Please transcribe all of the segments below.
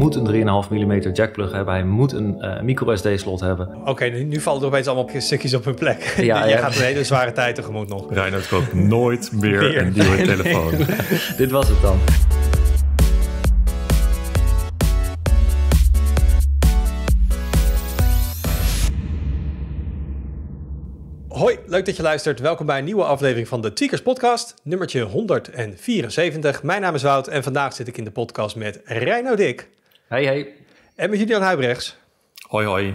moet een 3,5 mm jackplug hebben. Hij moet een eh, micro SD slot hebben. Oké, nu, nu vallen er opeens allemaal stukjes op hun plek. Ja, Jij gaat een hele zware tijd tegemoet nog. Reinhard koopt nooit meer een nieuwe telefoon. Dit was het dan. Hoi, leuk dat je luistert. Welkom bij een nieuwe aflevering van de Tweakers Podcast, nummertje 174. Mijn naam is Wout en vandaag zit ik in de podcast met Reino Dik. Hey, hey. En met jullie aan Huibrechts. Hoi, hoi.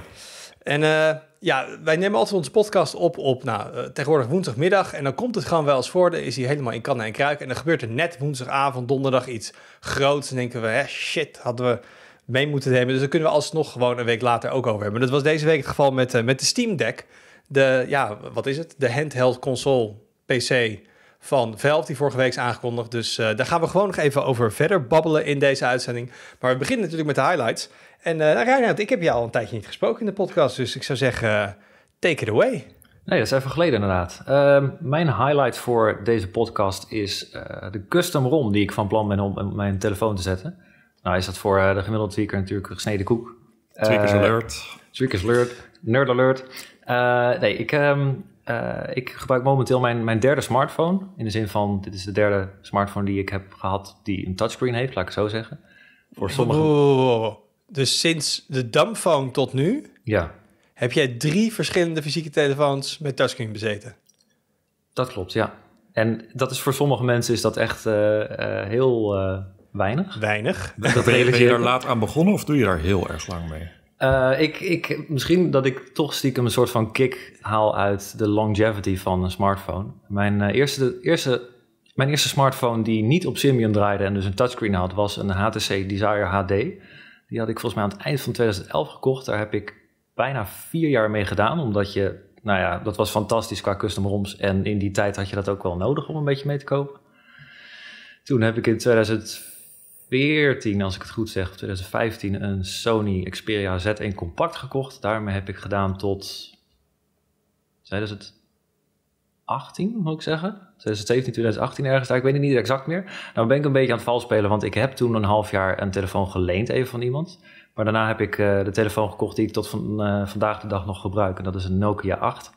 En eh, ja, wij nemen altijd onze podcast op op nou, eh, tegenwoordig woensdagmiddag. En dan komt het gewoon wel eens voor. is hij helemaal in kannen en kruik. En dan gebeurt er net woensdagavond, donderdag iets groots. En denken we, hè, shit, hadden we mee moeten nemen. Dus dan kunnen we alsnog gewoon een week later ook over hebben. Dat was deze week het geval met, eh, met de Steam Deck. De, ja, wat is het? De handheld console PC van Veld die vorige week is aangekondigd. Dus eh, daar gaan we gewoon nog even over verder babbelen in deze uitzending. Maar we beginnen natuurlijk met de highlights. En uh, Reinhard, ik heb je al een tijdje niet gesproken in de podcast, dus ik zou zeggen, eh, take it away. Nee, dat is even geleden inderdaad. Ehm, mijn highlight voor deze podcast is de custom ROM die ik van plan ben om op mijn telefoon te zetten. Nou is dat voor de gemiddelde tweaker natuurlijk gesneden koek. Tweakers alert. Tweakers alert. Nerd alert. nee, ik... Ehm, eh, ik gebruik momenteel mijn, mijn derde smartphone. In de zin van, dit is de derde smartphone die ik heb gehad die een touchscreen heeft, laat ik het zo zeggen. Voor sommige. dus sinds de dumbphone tot nu ja. heb jij drie verschillende fysieke telefoons met touchscreen bezeten. Dat klopt, ja. En dat is voor sommige mensen is dat echt eh, eh, heel weinig. Weinig. Dat ben je daar laat aan begonnen of doe je daar heel erg lang mee? Eh, ik, ik, misschien dat ik toch stiekem een soort van kick haal uit de longevity van een smartphone. Mijn, eh, eerste, eerste, mijn eerste smartphone die niet op Symbian draaide en dus een touchscreen had, was een HTC Desire HD. Die had ik volgens mij aan het eind van 2011 gekocht. Daar heb ik bijna vier jaar mee gedaan, omdat je, nou ja, dat was fantastisch qua custom ROMs. En in die tijd had je dat ook wel nodig om een beetje mee te kopen. Toen heb ik in 2014 2014, als ik het goed zeg, 2015, een Sony Xperia Z1 Compact gekocht. Daarmee heb ik gedaan tot 2018, moet ik zeggen. 2017, 2018 ergens, daar, ik weet het niet exact meer. Nou ben ik een beetje aan het vals want ik heb toen een half jaar een telefoon geleend even van iemand. Maar daarna heb ik eh, de telefoon gekocht die ik tot van, eh, vandaag de dag nog gebruik. En dat is een Nokia 8,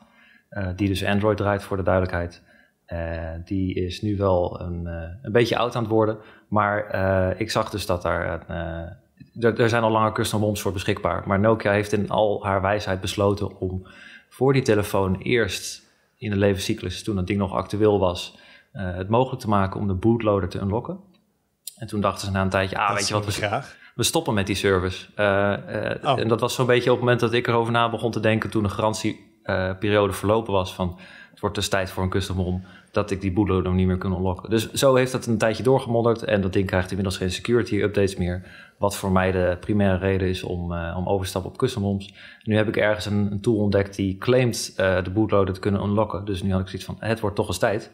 eh, die dus Android draait voor de duidelijkheid. Eh, die is nu wel een, eh, een beetje oud aan het worden. Maar eh, ik zag dus dat daar. er zijn al lange custom ROMs voor beschikbaar. Maar Nokia heeft in al haar wijsheid besloten om voor die telefoon eerst in de levenscyclus, toen dat ding nog actueel was, het mogelijk te maken om de bootloader te unlocken. En toen dachten ze na een tijdje, ah, weet je wat, we, stoppen met die service. Oh. En dat was zo'n beetje op het moment dat ik erover na begon te denken, toen de garantieperiode verlopen was van, het wordt dus tijd voor een custom ROM dat ik die bootloader nog niet meer kan unlocken. Dus zo heeft dat een tijdje doorgemodderd en dat ding krijgt inmiddels geen security updates meer. Wat voor mij de primaire reden is om, uh, om over te stappen op custom ROMs. Nu heb ik ergens een, een tool ontdekt die claimt eh, de bootloader te kunnen unlocken. Dus nu had ik zoiets van, het wordt toch eens tijd.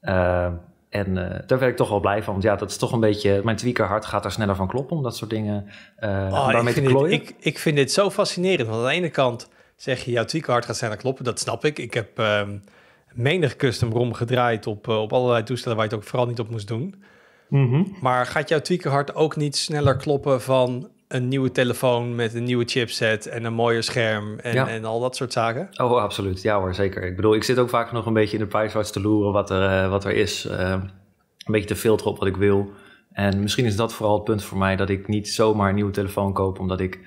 Eh, en daar werd ik toch wel blij van. Want ja, dat is toch een beetje... Mijn tweakerhart gaat daar sneller van kloppen om dat soort dingen oh, te klooien. ik, ik vind dit zo fascinerend. Want aan de ene kant zeg je, jouw tweakerhart gaat sneller kloppen. Dat snap ik. Ik heb... Ehm, menig custom ROM gedraaid op, eh, op allerlei toestellen waar je het ook vooral niet op moest doen. Mhm. Maar gaat jouw tweakerhart ook niet sneller kloppen van een nieuwe telefoon met een nieuwe chipset en een mooier scherm en, en al dat soort zaken? Oh, absoluut. Ja hoor, zeker. Ik bedoel, ik zit ook vaak nog een beetje in de prijsarts te loeren wat er, eh, wat er is. Eh, een beetje te filteren op wat ik wil. En misschien is dat vooral het punt voor mij dat ik niet zomaar een nieuwe telefoon koop omdat ik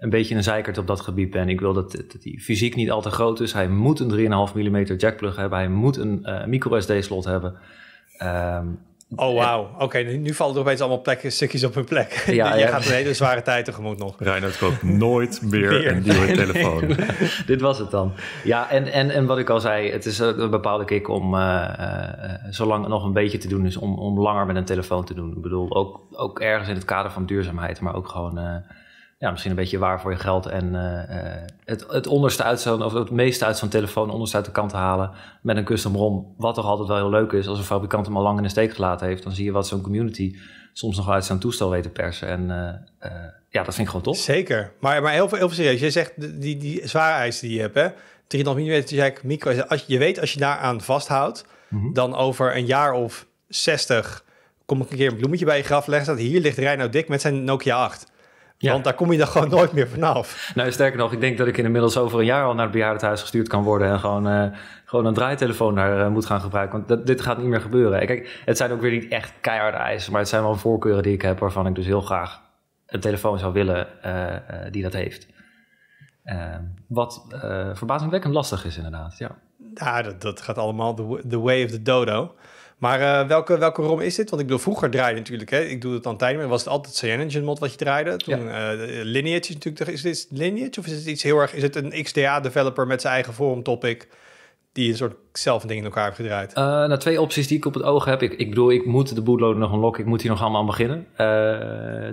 een beetje een zeikert op dat gebied ben. Ik wil dat, dat die fysiek niet al te groot is. Hij moet een 3,5 mm jackplug hebben. Hij moet een eh, micro-SD-slot hebben. Ehm, oh, wauw. Oké, nu, valt vallen er opeens allemaal plekken, stukjes op hun plek. Ja, je gaat een hele zware tijd tegemoet nog. Reinhard koopt nooit meer een nieuwe telefoon. dit was het dan. Ja, en, en, en wat ik al zei, het is een eh, bepaalde kick om, uh, uh, zolang nog een beetje te doen is, om, om langer met een telefoon te doen. Ik bedoel, ook, ook ergens in het kader van duurzaamheid, maar ook gewoon ja, misschien een beetje waar voor je geld. En eh, eh, het, het onderste uit of het meeste uit zo'n telefoon, onderste uit de kant te halen met een custom ROM. Wat toch altijd wel heel leuk is, als een fabrikant hem al lang in de steek gelaten heeft, dan zie je wat zo'n community soms nog uit zijn toestel weet te persen. En eh, ja, dat vind ik gewoon tof. Zeker. Maar, maar heel, veel, heel serieus. Jij zegt die, die zware eisen die je hebt, hè? 3,5 mm jack, micro. Als je, je weet, als je daaraan vasthoudt, mhm. dan over een jaar of 60 kom ik een keer een bloemetje bij je graf leggen. Staat hier ligt Reinoud Dik met zijn Nokia 8. Ja. Want daar kom je dan gewoon nooit meer vanaf. Nou, sterker nog, ik denk dat ik inmiddels over een jaar al naar het bejaardenhuis gestuurd kan worden. En gewoon, eh, gewoon een draaitelefoon daar eh, moet gaan gebruiken. Want dat, dit gaat niet meer gebeuren. Kijk, het zijn ook weer niet echt keiharde eisen. Maar het zijn wel voorkeuren die ik heb. Waarvan ik dus heel graag een telefoon zou willen eh, die dat heeft. Ehm, wat verbazingwekkend lastig is, inderdaad. Ja, ja dat, dat gaat allemaal the, the way of the dodo. Maar eh, welke, welke rom is dit? Want ik bedoel, vroeger draaide natuurlijk, hè, ik doe het aan tijd meer, was het altijd Cyanogenmod mod wat je draaide. Toen eh, Lineage is natuurlijk, is dit Lineage of is het iets heel erg, is het een XDA-developer met zijn eigen forum topic? die een soort zelf een ding in elkaar heeft gedraaid? Uh, nou, twee opties die ik op het oog heb. Ik, ik bedoel, ik moet de bootloader nog unlocken. Ik moet hier nog allemaal aan beginnen.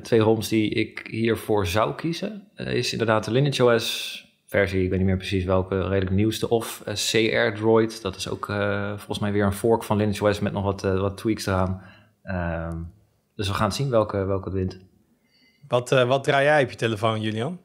twee ROMs die ik hiervoor zou kiezen... is inderdaad de Lineage OS versie, ik weet niet meer precies welke, redelijk nieuwste. Of eh, CR Droid, dat is ook eh, volgens mij weer een fork van Linux OS met nog wat, eh, wat tweaks eraan. Ehm, dus we gaan zien welke, welke het wint. Wat, wat draai jij op je telefoon, Julian?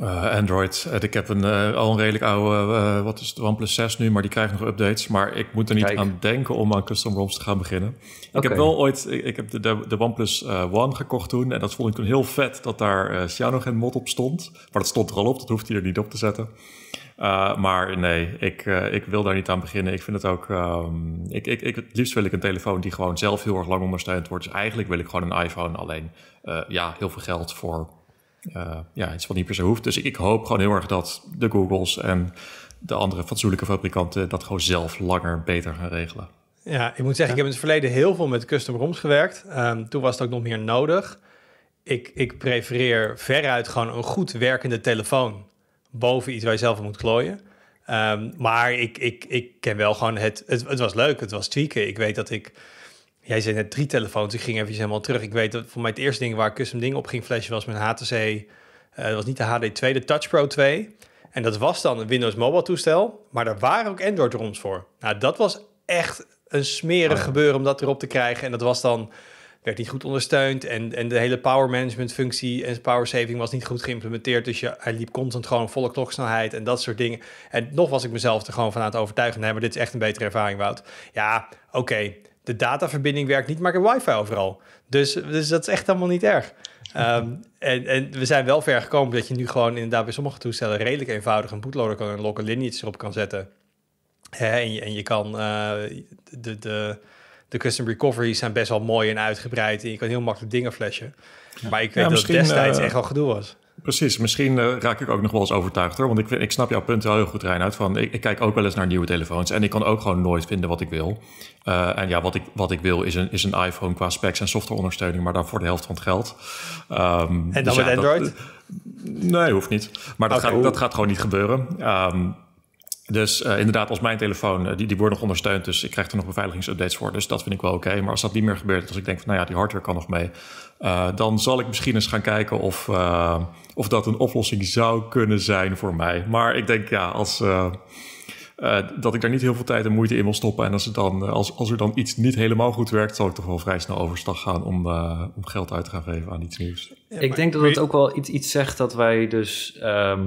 Eh, Android. Eh, ik heb een, uh, al redelijk oude, uh, wat is de OnePlus 6 nu, maar die krijgt nog updates. Maar ik moet er niet aan denken om aan custom ROMs te gaan beginnen. Ik heb wel ooit, ik, heb de, de, OnePlus One gekocht toen. En dat vond ik toen heel vet dat daar geen mod op stond. Maar dat stond er al op, dat hoeft hij er niet op te zetten. maar nee, ik, ik wil daar niet aan beginnen. Ik vind het ook. Ehm, ik, ik, ik, het liefst wil ik een telefoon die gewoon zelf heel erg lang ondersteund wordt. Dus eigenlijk wil ik gewoon een iPhone. Alleen ja, heel veel geld voor eh, ja, iets wat niet per se hoeft. Dus ik, hoop gewoon heel erg dat de Googles en de andere fatsoenlijke fabrikanten dat gewoon zelf langer beter gaan regelen. Ja, ik moet zeggen, ik heb in het verleden heel veel met custom ROMs gewerkt. Ehm, toen was het ook nog meer nodig. Ik, ik prefereer veruit gewoon een goed werkende telefoon boven iets waar je zelf moet klooien. Ehm, maar ik, ik, ik ken wel gewoon het, het, het. was leuk, het was tweaken. Ik weet dat ik Jij zei net drie telefoons. Ik ging even helemaal terug. Ik weet dat voor mij het eerste ding waar ik custom ding op ging flashen was mijn HTC. Eh, dat was niet de HD2, de Touch Pro 2. En dat was dan een Windows Mobile toestel. Maar daar waren ook Android ROMs voor. Nou, dat was echt een smerig oh. gebeuren om dat erop te krijgen. En dat was dan werd niet goed ondersteund. En, en de hele power management functie en power saving was niet goed geïmplementeerd. Dus je, hij liep constant gewoon volle kloksnelheid en dat soort dingen. En nog was ik mezelf er gewoon van aan het overtuigen. Nee, maar dit is echt een betere ervaring, Wout. Ja, oké de dataverbinding werkt niet, maar ik heb wifi overal. Dus, dus dat is echt helemaal niet erg. Ehm, en, en, we zijn wel ver gekomen dat je nu gewoon inderdaad bij sommige toestellen redelijk eenvoudig een bootloader kan en local lineage erop kan zetten. Hè, en, je, en, je, kan eh, de, de, de custom recoveries zijn best wel mooi en uitgebreid en je kan heel makkelijk dingen flashen. Maar ik weet dat het destijds eh, echt al gedoe was. Precies, misschien eh, raak ik ook nog wel eens overtuigd hoor. Want ik, ik snap jouw punt heel goed, Reinhard. Van, ik, kijk ook wel eens naar nieuwe telefoons. En ik kan ook gewoon nooit vinden wat ik wil. Eh, en ja, wat ik, wat ik wil is een, is een iPhone qua specs en softwareondersteuning. Maar dan voor de helft van het geld. Ehm, en dan dus met Android? nee, hoeft niet. Maar dat, gaat, dat gaat gewoon niet gebeuren. Ehm, dus eh, inderdaad, als mijn telefoon, eh, die, die wordt nog ondersteund. Dus ik krijg er nog beveiligingsupdates voor. Dus dat vind ik wel oké. Maar als dat niet meer gebeurt, als dus ik denk van nou ja, die hardware kan nog mee. Eh, dan zal ik misschien eens gaan kijken of, of dat een oplossing zou kunnen zijn voor mij. Maar ik denk ja, als, dat ik daar niet heel veel tijd en moeite in wil stoppen. En als, het dan, als, als er dan iets niet helemaal goed werkt, zal ik toch wel vrij snel overstag gaan om, om geld uit te gaan geven aan iets nieuws. ik denk dat het ook wel iets, iets zegt dat wij dus. Ehm,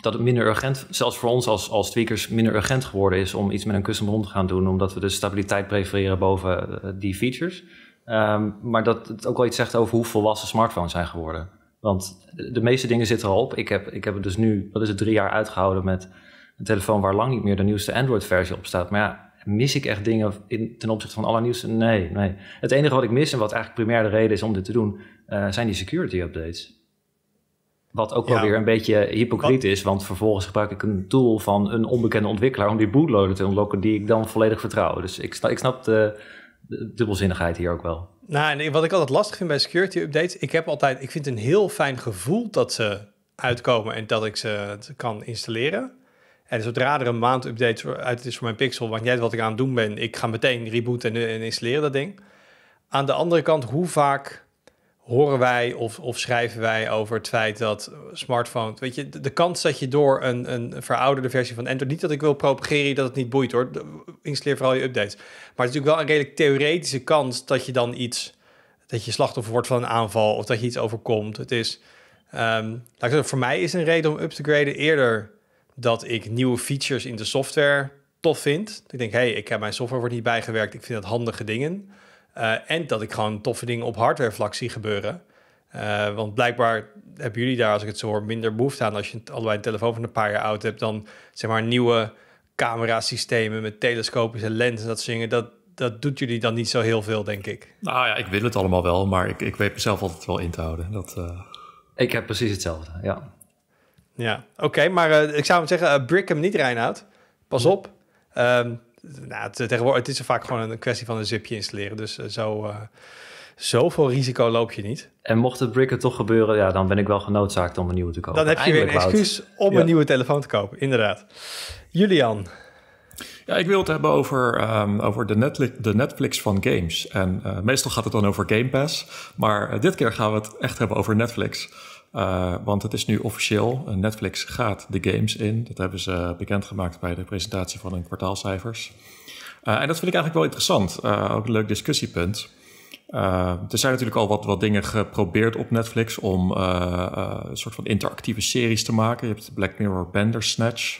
dat het minder urgent, zelfs voor ons als, als tweakers, minder urgent geworden is om iets met een custom ROM te gaan doen, omdat we de stabiliteit prefereren boven eh, die features. Ehm, maar dat het ook wel iets zegt over hoe volwassen smartphones zijn geworden. Want de meeste dingen zitten al op. Ik heb, ik heb het dus nu, wat is het, drie jaar uitgehouden met een telefoon waar lang niet meer de nieuwste Android-versie op staat. Maar ja, mis ik echt dingen in, ten opzichte van alle nieuwste? Nee, nee. Het enige wat ik mis en wat eigenlijk primair de reden is om dit te doen, eh, zijn die security updates. Wat ook wel weer een beetje hypocriet is, want vervolgens gebruik ik een tool van een onbekende ontwikkelaar om die bootloader te ontlokken die ik dan volledig vertrouw. Dus ik, snap, de, dubbelzinnigheid hier ook wel. Nou, wat ik altijd lastig vind bij security updates, ik heb altijd, ik vind een heel fijn gevoel dat ze uitkomen en dat ik ze kan installeren. En zodra er een maand update uit is voor mijn Pixel, want jij wat ik aan het doen ben, ik ga meteen rebooten en installeren dat ding. Aan de andere kant, hoe vaak horen wij of, of schrijven wij over het feit dat smartphones... Weet je, de, kans dat je door een, een verouderde versie van Android... Niet dat ik wil propageren dat het niet boeit hoor. Installeer vooral je updates. Maar het is natuurlijk wel een redelijk theoretische kans dat je dan iets... Dat je slachtoffer wordt van een aanval of dat je iets overkomt. Het is... Ehm, voor mij is een reden om up te graden eerder dat ik nieuwe features in de software tof vind. Ik denk, hé, hey, ik heb mijn software wordt niet bijgewerkt. Ik vind dat handige dingen. Eh, en dat ik gewoon toffe dingen op hardware vlak zie gebeuren. Eh, want blijkbaar hebben jullie daar, als ik het zo hoor, minder behoefte aan. Als je allebei een telefoon van een paar jaar oud hebt, dan zeg maar nieuwe camerasystemen met telescopische lenzen en dat soort dingen. Dat, dat doet jullie dan niet zo heel veel, denk ik. Nou ja, ik wil het allemaal wel, maar ik, ik weet mezelf altijd wel in te houden. Dat, eh, Ik heb precies hetzelfde, ja. Ja, oké, maar ik zou hem zeggen, uh, Brick hem niet, Reinoud. Pas op. Ehm, nou, het, eh, het is vaak gewoon een kwestie van een zipje installeren. Dus eh, zo, eh, zoveel risico loop je niet. En mocht het bricken toch gebeuren, ja, dan ben ik wel genoodzaakt om een nieuwe te kopen. Dan heb je weer een excuus om een nieuwe telefoon te kopen, inderdaad. Julian. Ja, ik wil het hebben over, ehm, over de, Netflix, de Netflix van games. En meestal gaat het dan over Game Pass. Maar dit keer gaan we het echt hebben over Netflix. Eh, want het is nu officieel, eh, Netflix gaat de games in. Dat hebben ze eh, bekendgemaakt bij de presentatie van hun kwartaalcijfers. en dat vind ik eigenlijk wel interessant. ook een leuk discussiepunt. er zijn natuurlijk al wat, wat dingen geprobeerd op Netflix om een soort van interactieve series te maken. Je hebt Black Mirror Bandersnatch.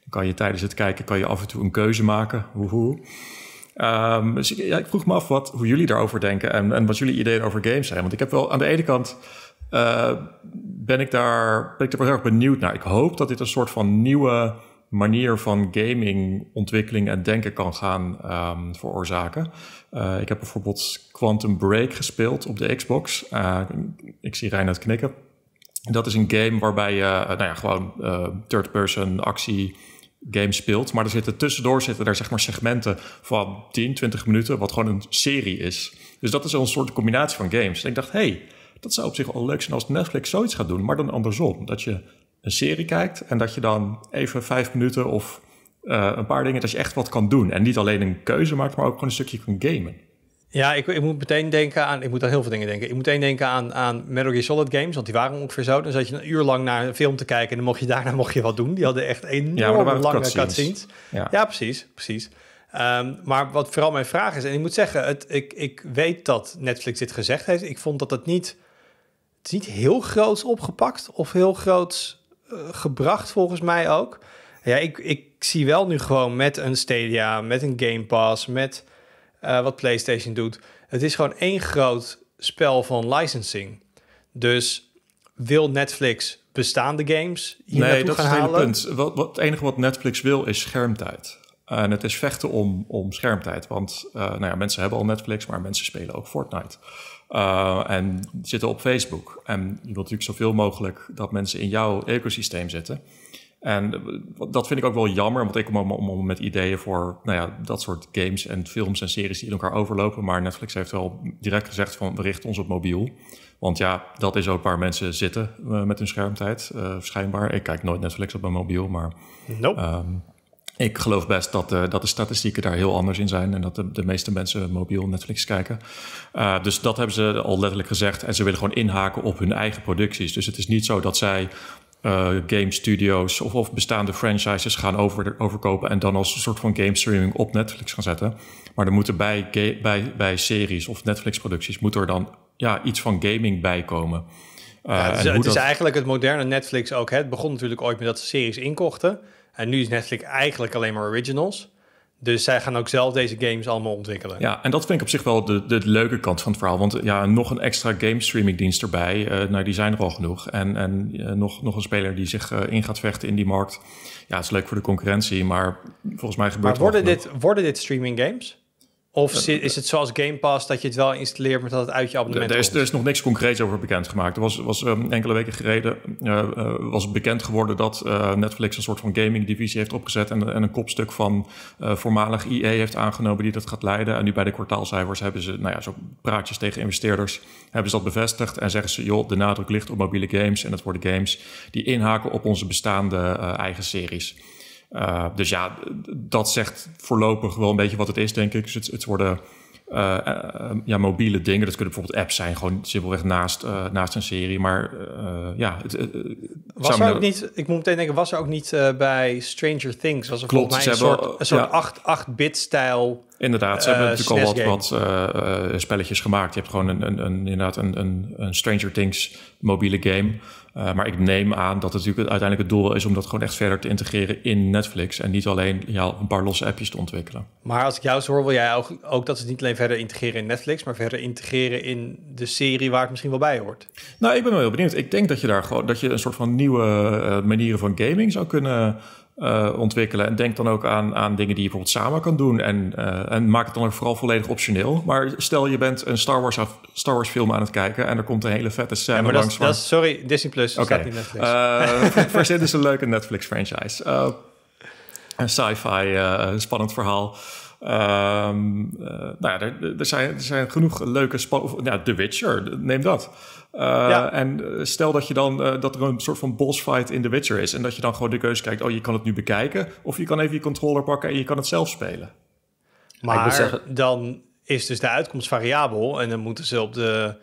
Dan kan je tijdens het kijken kan je af en toe een keuze maken. Woehoe. Ehm, dus ik vroeg me af wat, hoe jullie daarover denken en, en wat jullie ideeën over games zijn. Want ik heb wel aan de ene kant eh, ben, ik daar, ben ik daar heel erg benieuwd naar. Ik hoop dat dit een soort van nieuwe manier van gaming, ontwikkeling en denken kan gaan ehm, veroorzaken. Eh, ik heb bijvoorbeeld Quantum Break gespeeld op de Xbox. Eh, ik zie Reinhard knikken. Dat is een game waarbij je nou ja, gewoon third-person actie game speelt. Maar er zitten tussendoor zitten er zeg maar segmenten van 10, 20 minuten, wat gewoon een serie is. Dus dat is een soort combinatie van games. En ik dacht, hey, dat zou op zich al leuk zijn als Netflix zoiets gaat doen, maar dan andersom. Dat je een serie kijkt en dat je dan even vijf minuten of eh, een paar dingen, dat je echt wat kan doen. En niet alleen een keuze maakt, maar ook gewoon een stukje kan gamen. Ja, ik, ik, moet meteen denken aan. Ik moet aan heel veel dingen denken. Ik moet meteen denken aan, aan Metal Gear Solid games, want die waren ongeveer zo. Dan zat je een uur lang naar een film te kijken en dan mocht je daarna mocht je wat doen. Die hadden echt enorm ja, lange cutscenes. cutscenes. Ja. ja, precies, precies. Ehm, maar wat vooral mijn vraag is, en ik moet zeggen, het, ik, ik weet dat Netflix dit gezegd heeft. Ik vond dat het niet is niet heel groot opgepakt of heel groot eh, gebracht, volgens mij ook. Ja, ik, ik zie wel nu gewoon met een Stadia, met een Game Pass, met eh, wat PlayStation doet. Het is gewoon één groot spel van licensing. Dus wil Netflix bestaande games hier nee, dat gaan is het halen? punt. Wat, wat, het enige wat Netflix wil is schermtijd. en het is vechten om, om schermtijd. Want eh, nou ja, mensen hebben al Netflix, maar mensen spelen ook Fortnite. Eh, en zitten op Facebook. En je wilt natuurlijk zoveel mogelijk dat mensen in jouw ecosysteem zitten. En eh, dat vind ik ook wel jammer, want ik kom om met ideeën voor nou ja, dat soort games en films en series die in elkaar overlopen. Maar Netflix heeft wel direct gezegd van we richten ons op mobiel. Want ja, dat is ook waar mensen zitten eh, met hun schermtijd, uh, schijnbaar. Ik kijk nooit Netflix op mijn mobiel, maar... Nope. Ehm, ik geloof best dat de, eh, dat de statistieken daar heel anders in zijn en dat de, de meeste mensen mobiel Netflix kijken. Eh, dus dat hebben ze al letterlijk gezegd. En ze willen gewoon inhaken op hun eigen producties. Dus het is niet zo dat zij eh, game studios of, of, bestaande franchises gaan over, overkopen en dan als een soort van game streaming op Netflix gaan zetten. Maar er moeten bij, bij, bij series of Netflix-producties moet er dan ja, iets van gaming bij komen. het is, eigenlijk het moderne Netflix ook. Hè? Het begon natuurlijk ooit met dat ze series inkochten. En nu is Netflix eigenlijk alleen maar originals. Dus zij gaan ook zelf deze games allemaal ontwikkelen. Ja, en dat vind ik op zich wel de, de leuke kant van het verhaal. Want ja, nog een extra game streaming dienst erbij. Eh, nou, die zijn er al genoeg. En, en eh, nog, nog een speler die zich eh, in gaat vechten in die markt. Ja, het is leuk voor de concurrentie, maar volgens mij gebeurt maar worden dit, worden dit streaming games? Of is het zoals Game Pass dat je het wel installeert, maar dat het uit je abonnement er is, Er is dus nog niks concreets over bekendgemaakt. Er was, was ehm, enkele weken geleden eh, eh, was bekend geworden dat eh, Netflix een soort van gaming divisie heeft opgezet en, en een kopstuk van voormalig IE heeft aangenomen die dat gaat leiden. En nu bij de kwartaalcijfers hebben ze, nou ja, zo praatjes tegen investeerders, hebben ze dat bevestigd en zeggen ze, joh, de nadruk ligt op mobiele games en dat worden games die inhaken op onze bestaande eigen series. Eh, dus ja, dat zegt voorlopig wel een beetje wat het is, denk ik. Dus het, het worden eh, eh, ja, mobiele dingen. Dat kunnen bijvoorbeeld apps zijn, gewoon simpelweg naast, naast een serie. Maar ja, het, was er nou ook niet, ik moet meteen denken, was er ook niet bij Stranger Things? Was er Klopt, volgens mij een soort, 8-bit-stijl. Inderdaad, ze hebben natuurlijk al wat, spelletjes gemaakt. Je hebt gewoon een, een, een inderdaad een, een, een Stranger Things mobiele game. Eh, maar ik neem aan dat het natuurlijk uiteindelijk het doel is om dat gewoon echt verder te integreren in Netflix. En niet alleen ja, een paar losse appjes te ontwikkelen. Maar als ik jou zo hoor, wil jij ook, ook dat ze het niet alleen verder integreren in Netflix, maar verder integreren in de serie waar het misschien wel bij hoort. Nou, ik ben wel heel benieuwd. Ik denk dat je daar gewoon dat je een soort van nieuwe eh, manieren van gaming zou kunnen uh, ontwikkelen. En denk dan ook aan, aan dingen die je bijvoorbeeld samen kan doen. En, eh, en maak het dan ook vooral volledig optioneel. Maar stel je bent een Star Wars, Star Wars film aan het kijken en er komt een hele vette scène langs. van dat sorry, Disney Plus oké, staat is eh, dus een leuke Netflix franchise. een sci-fi, spannend verhaal. Ehm, nou ja, er, er, zijn, er zijn genoeg leuke... Of, nou, The Witcher, neem dat. Eh, en eh, stel dat, je dan, eh, dat er een soort van boss fight in The Witcher is. En dat je dan gewoon de keuze kijkt: oh, je kan het nu bekijken. Of je kan even je controller pakken en je kan het zelf spelen. Maar, zeggen... dan is dus de uitkomst variabel. En dan moeten ze op de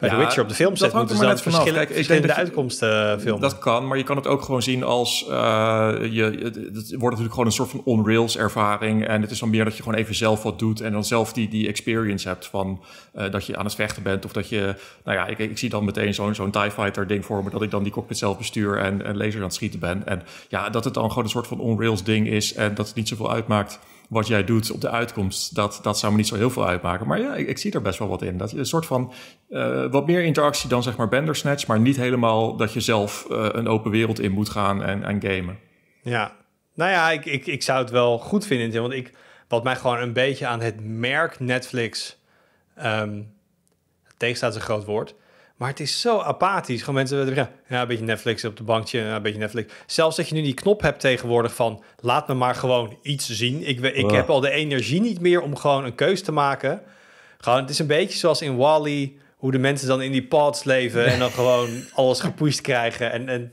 bij ja, The Witcher op de film moeten ze het verschillen, Kijk, de denk uitkomsten Dat kan, maar je kan het ook gewoon zien als... Eh, je, het, wordt natuurlijk gewoon een soort van on-rails ervaring. En het is dan meer dat je gewoon even zelf wat doet... en dan zelf die, die experience hebt van eh, dat je aan het vechten bent... of dat je... Nou ja, ik, ik zie dan meteen zo'n zo'n TIE Fighter ding voor me... dat ik dan die cockpit zelf bestuur en, en laser aan het schieten ben. En ja, dat het dan gewoon een soort van on-rails ding is... en dat het niet zoveel uitmaakt wat jij doet op de uitkomst, dat, dat zou me niet zo heel veel uitmaken. Maar ja, ik, zie er best wel wat in. Dat je een soort van eh, wat meer interactie dan zeg maar Bandersnatch, maar niet helemaal dat je zelf eh, een open wereld in moet gaan en, en gamen. Ja, nou ja, ik, ik, ik zou het wel goed vinden. Want ik, wat mij gewoon een beetje aan het merk Netflix um, tegenstaat is een groot woord. Maar het is zo apathisch. Gewoon mensen, ja, een beetje Netflix op de bankje, een beetje Netflix. Zelfs dat je nu die knop hebt tegenwoordig van, laat me maar gewoon iets zien. Ik, ik oh. heb al de energie niet meer om gewoon een keus te maken. Gewoon, het is een beetje zoals in Wally, -E, hoe de mensen dan in die pods leven en dan gewoon alles gepusht krijgen. En, en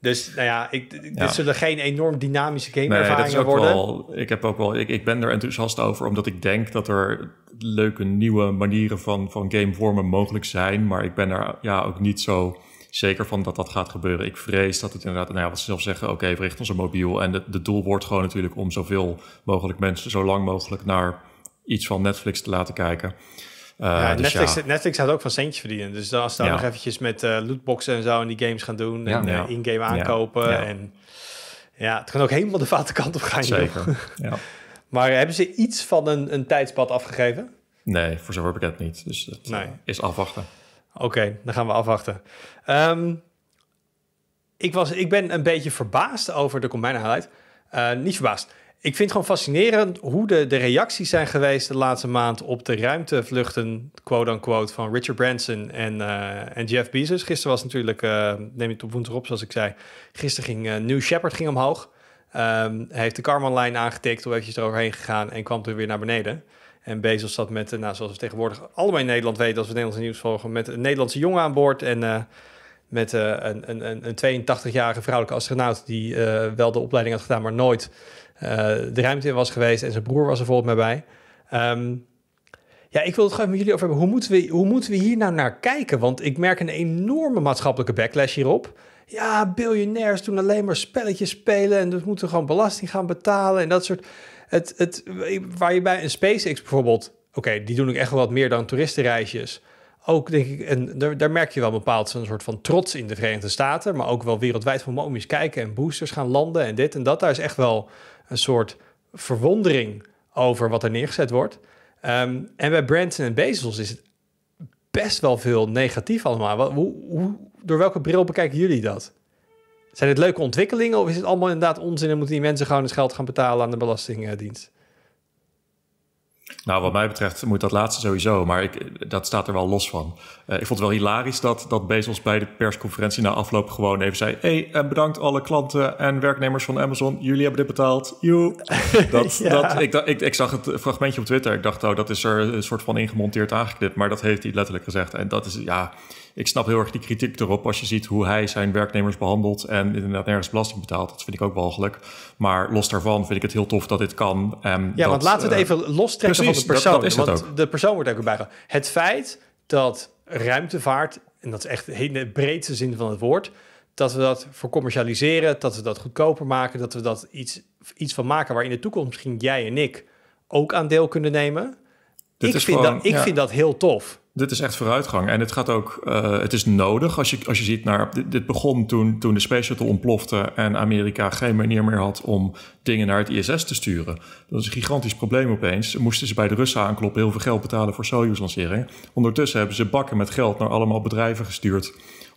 dus nou ja, ik, dit zullen geen enorm dynamische gameervaringen nee, worden. ik, heb ook wel, ik, ik ben er enthousiast over, omdat ik denk dat er leuke nieuwe manieren van, van gamevormen mogelijk zijn. Maar ik ben er ja, ook niet zo zeker van dat dat gaat gebeuren. Ik vrees dat het inderdaad, nou ja, wat ze zelf zeggen, oké, okay, richt ons op mobiel. En het doel wordt gewoon natuurlijk om zoveel mogelijk mensen zo lang mogelijk naar iets van Netflix te laten kijken. Eh, ja, dus Netflix, ja. Netflix had ook van centjes verdienen. Dus als ze dan nog eventjes met eh, lootboxen en zo in die games gaan doen. En eh, in-game aankopen. En ja, het kan ook helemaal de foute kant op gaan. Zeker, Maar hebben ze iets van een, een tijdspad afgegeven? Nee, voor zover het niet. Dus nee. is afwachten. Oké, dan gaan we afwachten. Ehm, ik, was, ik ben een beetje verbaasd over de combine highlight. niet verbaasd ik vind het gewoon fascinerend hoe de, de reacties zijn geweest de laatste maand op de ruimtevluchten, quote-unquote, van Richard Branson en, eh, en Jeff Bezos. Gisteren was natuurlijk, uh, neem het op woensdag op zoals ik zei, gisteren ging eh, New Shepard ging omhoog. Ehm, hij heeft de karman Line aangetikt, toen eventjes eroverheen gegaan en kwam er weer naar beneden. En Bezos zat met, nou, zoals we tegenwoordig allemaal in Nederland weten, als we Nederlandse nieuws volgen, met een Nederlandse jongen aan boord en met een, een, een, een 82-jarige vrouwelijke astronaut die wel de opleiding had gedaan, maar nooit eh, de ruimte in was geweest en zijn broer was er volgens mij bij. Ehm, ja, ik wil het gewoon met jullie over hebben. Hoe moeten, we, hoe moeten we hier nou naar kijken? Want ik merk een enorme maatschappelijke backlash hierop. Ja, biljonairs doen alleen maar spelletjes spelen en dus moeten gewoon belasting gaan betalen en dat soort. Het, het, waar je bij een SpaceX bijvoorbeeld, oké, die doen ook echt wel wat meer dan toeristenreisjes ook denk ik, en daar, daar merk je wel een bepaald een soort van trots in de Verenigde Staten, maar ook wel wereldwijd van momies kijken en boosters gaan landen en dit en dat. Daar is echt wel een soort verwondering over wat er neergezet wordt. Ehm, en bij Branson en Bezos is het best wel veel negatief allemaal. hoe, hoe, door welke bril bekijken jullie dat? Zijn het leuke ontwikkelingen of is het allemaal inderdaad onzin en moeten die mensen gewoon het geld gaan betalen aan de Belastingdienst? Nou, wat mij betreft moet dat laatste sowieso, maar ik, dat staat er wel los van. Eh, ik vond het wel hilarisch dat, dat Bezos bij de persconferentie na afloop gewoon even zei... hey, en eh, bedankt alle klanten en werknemers van Amazon, jullie hebben dit betaald, joe. Dat, dat, ik, ik, zag het fragmentje op Twitter, ik dacht, oh, dat is er een soort van ingemonteerd aangeknipt, maar dat heeft hij letterlijk gezegd. En dat is, ja, ik snap heel erg die kritiek erop als je ziet hoe hij zijn werknemers behandelt en inderdaad nergens belasting betaalt. Dat vind ik ook walgelijk. Maar los daarvan vind ik het heel tof dat dit kan. ja, want laten we het eh, even lostrekken trekken van de persoon. Dat, want ook. de persoon wordt ook erbij. Het feit dat ruimtevaart, en dat is echt in de breedste zin van het woord, dat we dat voor commercialiseren, dat we dat goedkoper maken, dat we dat iets, iets van maken waar in de toekomst misschien jij en ik ook aan deel kunnen nemen ik vind dat, ik vind dat heel tof. Dit is echt vooruitgang. En het gaat ook, eh, het is nodig als je, als je ziet naar. Dit, dit, begon toen, toen de Space Shuttle ontplofte en Amerika geen manier meer had om dingen naar het ISS te sturen. Dat is een gigantisch probleem opeens. Moesten ze bij de Russen aankloppen, heel veel geld betalen voor Soyuz-lancering. Ondertussen hebben ze bakken met geld naar allemaal bedrijven gestuurd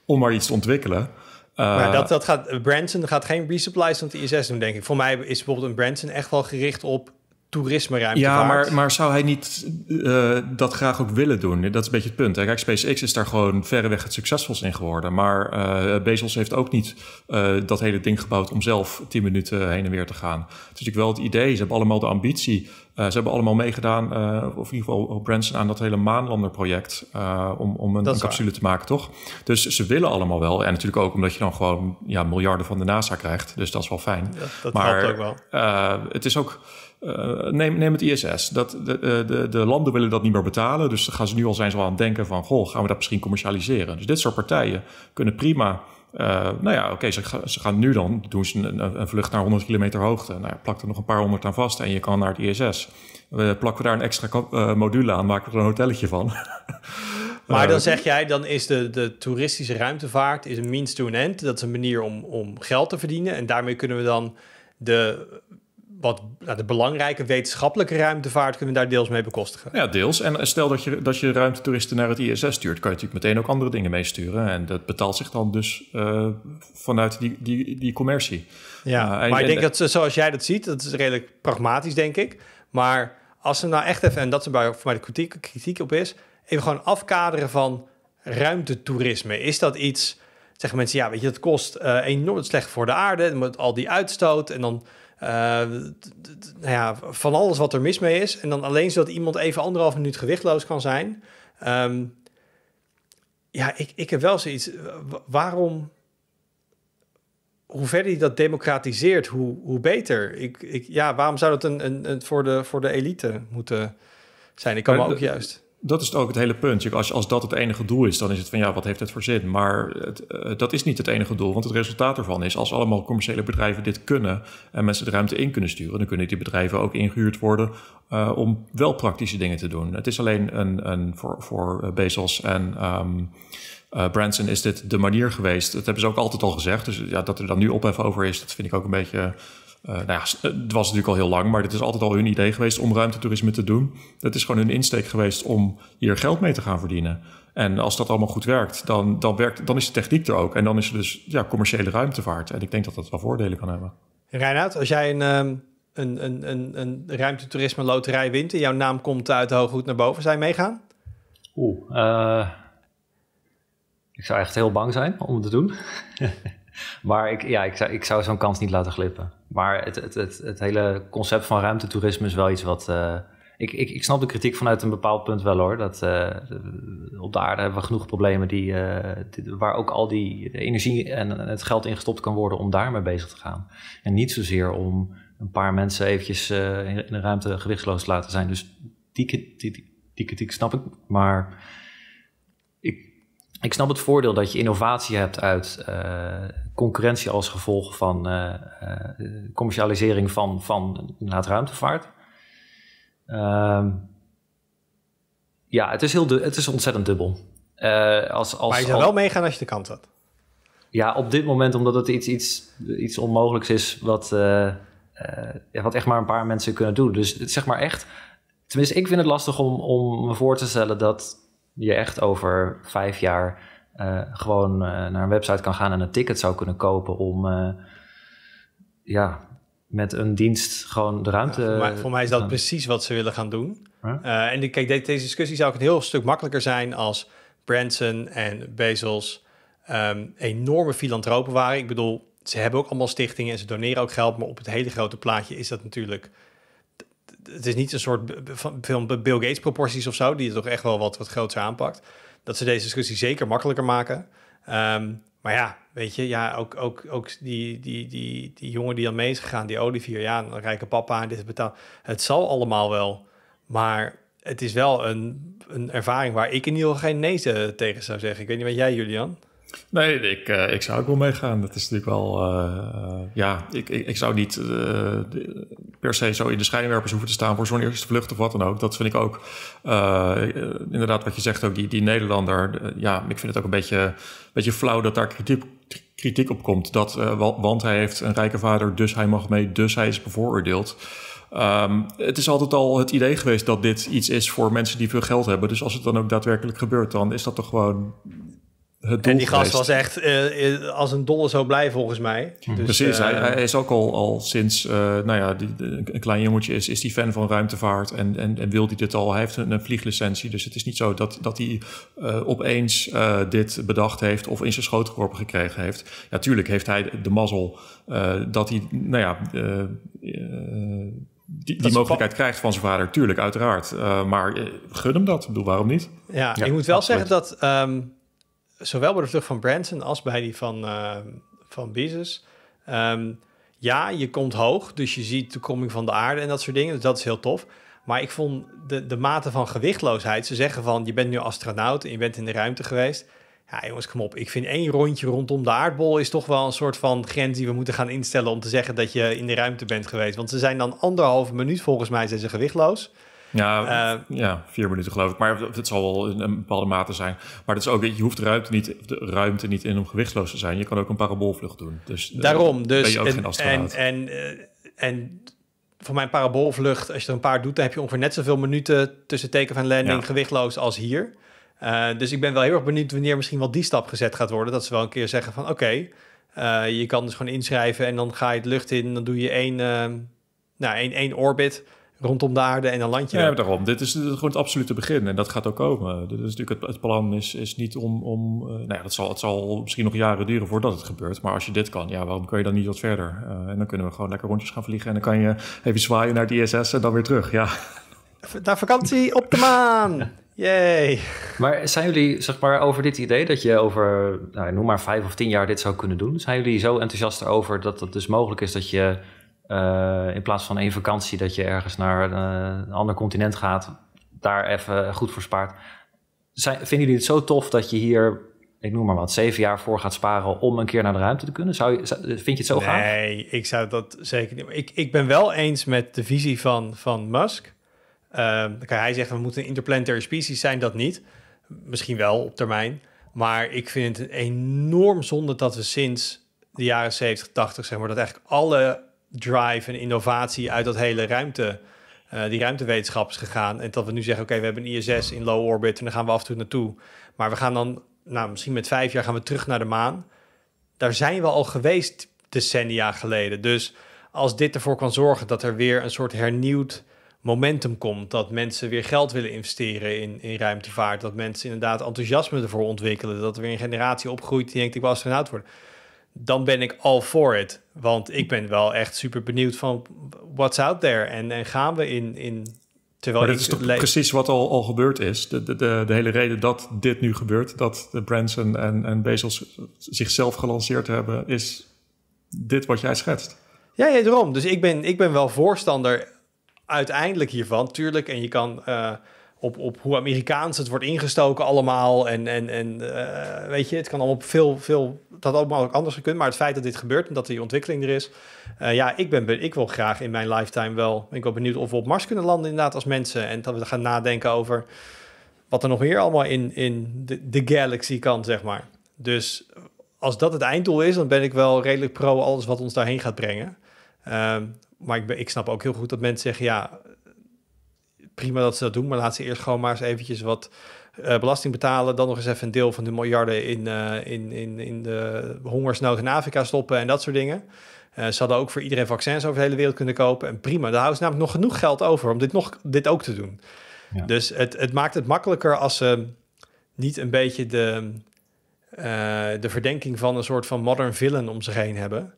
om maar iets te ontwikkelen. Eh, maar dat, dat gaat, Branson gaat geen resupplies aan het ISS doen, denk ik. Voor mij is bijvoorbeeld een Branson echt wel gericht op toerisme Ja, maar, maar zou hij niet eh, dat graag ook willen doen? Dat is een beetje het punt. Hè? Kijk, SpaceX is daar gewoon verreweg het succesvolst in geworden. Maar uh, Bezos heeft ook niet eh, dat hele ding gebouwd om zelf tien minuten heen en weer te gaan. Dus ik wel het idee, ze hebben allemaal de ambitie. ze hebben allemaal meegedaan, of in ieder geval Branson, aan dat hele maanlanderproject. om, om een, capsule te maken, toch? Dus ze willen allemaal wel. En natuurlijk ook omdat je dan gewoon ja, miljarden van de NASA krijgt. Dus dat is wel fijn. dat maar, helpt ook wel. het is ook eh, neem, het ISS. Dat, de, eh, de, de, landen willen dat niet meer betalen. Dus gaan ze nu al zijn ze al aan het denken van... goh, gaan we dat misschien commercialiseren? Dus dit soort partijen kunnen prima... Eh, nou ja, oké, ze, gaan nu dan... doen ze een, een, vlucht naar 100 kilometer hoogte. Nou, plak er nog een paar honderd aan vast en je kan naar het ISS. We plakken daar een extra module aan, maken we er een hotelletje van. Maar dan zeg jij, dan is de, de toeristische ruimtevaart is een means to an end. Dat is een manier om, om geld te verdienen. En daarmee kunnen we dan de wat nou, de belangrijke wetenschappelijke ruimtevaart kunnen we daar deels mee bekostigen. Ja, deels. En eh, stel dat je, dat je ruimtetoeristen naar het ISS stuurt, kan je natuurlijk meteen ook andere dingen meesturen. En dat betaalt zich dan dus eh, vanuit die, die, die commercie. Ja, eh, maar ik denk dat zoals jij dat ziet, dat is redelijk pragmatisch, denk ik. Maar als ze nou echt even, en dat is voor mij de kritiek, kritiek op is, even gewoon afkaderen van ruimtetoerisme. Is dat iets, zeggen mensen, ja, weet je, dat kost enorm slecht voor de aarde, met al die uitstoot en dan eh, nou ja, van alles wat er mis mee is. En dan alleen zodat iemand even anderhalf minuut gewichtloos kan zijn. Ehm, ja, ik, ik heb wel zoiets. Eh, waarom? Hoe verder je dat democratiseert, hoe, hoe beter. Ik, ik, ja, waarom zou dat een, een, voor, de, voor de elite moeten zijn? Ik kan maar me ook juist dat is ook het hele punt. Als, als dat het enige doel is, dan is het van ja, wat heeft het voor zin? Maar het, eh, dat is niet het enige doel, want het resultaat ervan is... als allemaal commerciële bedrijven dit kunnen en mensen de ruimte in kunnen sturen... dan kunnen die bedrijven ook ingehuurd worden eh, om wel praktische dingen te doen. Het is alleen een, een voor, voor eh, Bezos en... Ehm, Branson is dit de manier geweest. Dat hebben ze ook altijd al gezegd. Dus ja, dat er dan nu even over is, dat vind ik ook een beetje eh, nou ja, eh, het was natuurlijk al heel lang, maar dit is altijd al hun idee geweest om ruimtetoerisme te doen. Dat is gewoon hun insteek geweest om hier geld mee te gaan verdienen. En als dat allemaal goed werkt, dan, dan, werkt, dan is de techniek er ook. En dan is er dus ja, commerciële ruimtevaart. En ik denk dat dat wel voordelen kan hebben. Reinhard, als jij een, um, een, een, een, een ruimtetoerisme loterij wint en jouw naam komt uit Hooghoed naar boven, zijn meegaan? Oeh, eh, ik zou echt heel bang zijn om het te doen. maar ik, ja, ik zou, ik zou zo'n kans niet laten glippen. Maar het, het, het, het, hele concept van ruimtetoerisme is wel iets wat. Eh, ik, ik, ik snap de kritiek vanuit een bepaald punt wel hoor. Dat, eh, op de aarde hebben we genoeg problemen die, eh, waar ook al die energie en het geld in gestopt kan worden om daarmee bezig te gaan. En niet zozeer om een paar mensen eventjes in de ruimte gewichtsloos te laten zijn. Dus die, die, die, die kritiek snap ik. Maar ik, ik snap het voordeel dat je innovatie hebt uit eh, concurrentie als gevolg van eh, eh, commercialisering van, van ruimtevaart. Ehm, ja, het is, heel het is ontzettend dubbel. Uh, als, als, maar je zou wel meegaan als je de kans had. Ja, op dit moment omdat het iets, iets, iets onmogelijks is wat, wat echt maar een paar mensen kunnen doen. Dus zeg maar echt, tenminste ik vind het lastig om, om me voor te stellen dat je echt over vijf jaar eh, gewoon eh, naar een website kan gaan en een ticket zou kunnen kopen om eh, ja, met een dienst gewoon de ruimte. Ja, voor, mij, voor, mij, is dat precies wat ze willen gaan doen. Huh? en kijk, deze discussie zou ik een heel stuk makkelijker zijn als Branson en Bezos ehm, enorme filantropen waren. Ik bedoel, ze hebben ook allemaal stichtingen en ze doneren ook geld, maar op het hele grote plaatje is dat natuurlijk het is niet een soort film Bill Gates proporties of zo, die het toch echt wel wat, wat groter aanpakt. Dat ze deze discussie zeker makkelijker maken. Ehm, maar ja, weet je, ja, ook, ook, ook die, die, die, die jongen die dan mee is gegaan, die Olivier, ja, een rijke papa, dit betaalt. Het zal allemaal wel, maar het is wel een, een ervaring waar ik in ieder geval geen nee tegen zou zeggen. Ik weet niet wat jij, Julian. Nee, ik, eh, ik zou ook wel meegaan. Dat is natuurlijk wel. Eh, eh, ja, ik, ik, ik, zou niet per se zo in de schijnwerpers hoeven te staan voor zo'n eerste vlucht of wat dan ook. Dat vind ik ook. inderdaad, wat je zegt ook, die, die Nederlander. ja, ik vind het ook een beetje, beetje flauw dat daar kritiek, kritiek op komt. Dat, want hij heeft een rijke vader, dus hij mag mee, dus hij is bevooroordeeld. Ehm, het is altijd al het idee geweest dat dit iets is voor mensen die veel geld hebben. Dus als het dan ook daadwerkelijk gebeurt, dan is dat toch gewoon en die gast was echt eh, eh, als een dolle zo blij volgens mij. Mhm. Dus, Precies, eh, hij, is ook al, al sinds nou ja, die, een klein jongetje is, is hij fan van ruimtevaart en, en, en wil hij dit al. Hij heeft een, een, vlieglicentie, dus het is niet zo dat, dat hij opeens dit bedacht heeft of in zijn schoot geworpen gekregen heeft. Natuurlijk ja, heeft hij de mazzel dat hij, nou ja die, die mogelijkheid krijgt van zijn vader, tuurlijk, uiteraard. maar gun hem dat. Ik bedoel, waarom niet? Ja, ik moet wel zeggen dat ehm, zowel bij de vlucht van Branson als bij die van, uh, van Bezos. Ehm, ja, je komt hoog, dus je ziet de koming van de aarde en dat soort dingen. Dus dat is heel tof. Maar ik vond de, de mate van gewichtloosheid. Ze zeggen van, je bent nu astronaut en je bent in de ruimte geweest. Ja, jongens, kom op. Ik vind één rondje rondom de aardbol is toch wel een soort van grens die we moeten gaan instellen om te zeggen dat je in de ruimte bent geweest. Want ze zijn dan anderhalve minuut volgens mij zijn ze gewichtloos. Ja, eh, ja, vier minuten geloof ik. Maar dat zal wel in een bepaalde mate zijn. Maar dat is ook, je hoeft ruimte niet, de ruimte niet in om gewichtsloos te zijn. Je kan ook een paraboolvlucht doen. Dus, eh, Daarom, dus. Ben je ook en, geen astronaut. En, eh, en, voor mijn paraboolvlucht, als je er een paar doet, dan heb je ongeveer net zoveel minuten tussen teken van landing gewichtloos als hier. dus ik ben wel heel erg benieuwd wanneer misschien wel die stap gezet gaat worden. Dat ze wel een keer zeggen van oké, je kan dus gewoon inschrijven en dan ga je het lucht in. Dan doe je één, nou, één, één orbit rondom de aarde en een landje. Ja, daarom. Dit is, gewoon het absolute begin en dat gaat ook komen. Dit is natuurlijk het, het plan is, is niet om... om uh, nou ja, dat zal, het zal misschien nog jaren duren voordat het gebeurt. Maar als je dit kan, ja, waarom kun je dan niet wat verder? Eh, en dan kunnen we gewoon lekker rondjes gaan vliegen. En dan kan je even zwaaien naar het ISS en dan weer terug, ja. Naar vakantie op de maan! Yay! Maar zijn jullie, zeg maar, over dit idee dat je over, nou, noem maar vijf of tien jaar dit zou kunnen doen... zijn jullie zo enthousiast erover dat het dus mogelijk is dat je eh, in plaats van één vakantie dat je ergens naar eh, een ander continent gaat, daar even goed voor spaart. vinden jullie het zo tof dat je hier, ik noem maar wat, zeven jaar voor gaat sparen om een keer naar de ruimte te kunnen? Zou je, vind je het zo nee, gaaf? Nee, ik zou dat zeker niet. Ik, ik ben wel eens met de visie van, van Musk. Ehm, hij zegt we moeten interplanetary species zijn, dat niet. Misschien wel op termijn. Maar ik vind het enorm zonde dat we sinds de jaren 70, 80, zeg maar, dat eigenlijk alle drive en innovatie uit dat hele ruimte, eh, die ruimtewetenschap is gegaan. En dat we nu zeggen, oké, we hebben een ISS in low orbit en daar gaan we af en toe naartoe. Maar we gaan dan, nou, misschien met vijf jaar gaan we terug naar de maan. Daar zijn we al geweest decennia geleden. Dus als dit ervoor kan zorgen dat er weer een soort hernieuwd momentum komt. Dat mensen weer geld willen investeren in, in ruimtevaart. Dat mensen inderdaad enthousiasme ervoor ontwikkelen. Dat er weer een generatie opgroeit die denkt, ik wil astronaut worden dan ben ik all for it. Want ik ben wel echt super benieuwd van what's out there. En, gaan we in. in terwijl maar is toch precies wat al, al gebeurd is. De, de, de, hele reden dat dit nu gebeurt, dat de Branson en, en Bezos zichzelf gelanceerd hebben, is dit wat jij schetst. Ja, ja daarom. Dus ik ben, ik ben wel voorstander uiteindelijk hiervan, tuurlijk. En je kan. Eh, op, op hoe Amerikaans het wordt ingestoken allemaal. En, en, en eh, weet je, het kan allemaal veel, veel, dat had ook anders gekund. Maar het feit dat dit gebeurt en dat die ontwikkeling er is. Eh, ja, ik, ben, ik wil graag in mijn lifetime wel, ben ik wel benieuwd of we op Mars kunnen landen inderdaad als mensen. En dat we gaan nadenken over wat er nog meer allemaal in, in de, de galaxy kan, zeg maar. Dus als dat het einddoel is, dan ben ik wel redelijk pro alles wat ons daarheen gaat brengen. Ehm, maar ik, ik snap ook heel goed dat mensen zeggen, ja, prima dat ze dat doen, maar laat ze eerst gewoon maar eens eventjes wat eh, belasting betalen. Dan nog eens even een deel van de miljarden in, eh, in, in, in de hongersnood in Afrika stoppen en dat soort dingen. Uh, ze hadden ook voor iedereen vaccins over de hele wereld kunnen kopen. En prima, daar houden ze namelijk nog genoeg geld over om dit, nog, dit ook te doen. Dus het, het maakt het makkelijker als ze niet een beetje de, de verdenking van een soort van modern villain om zich heen hebben.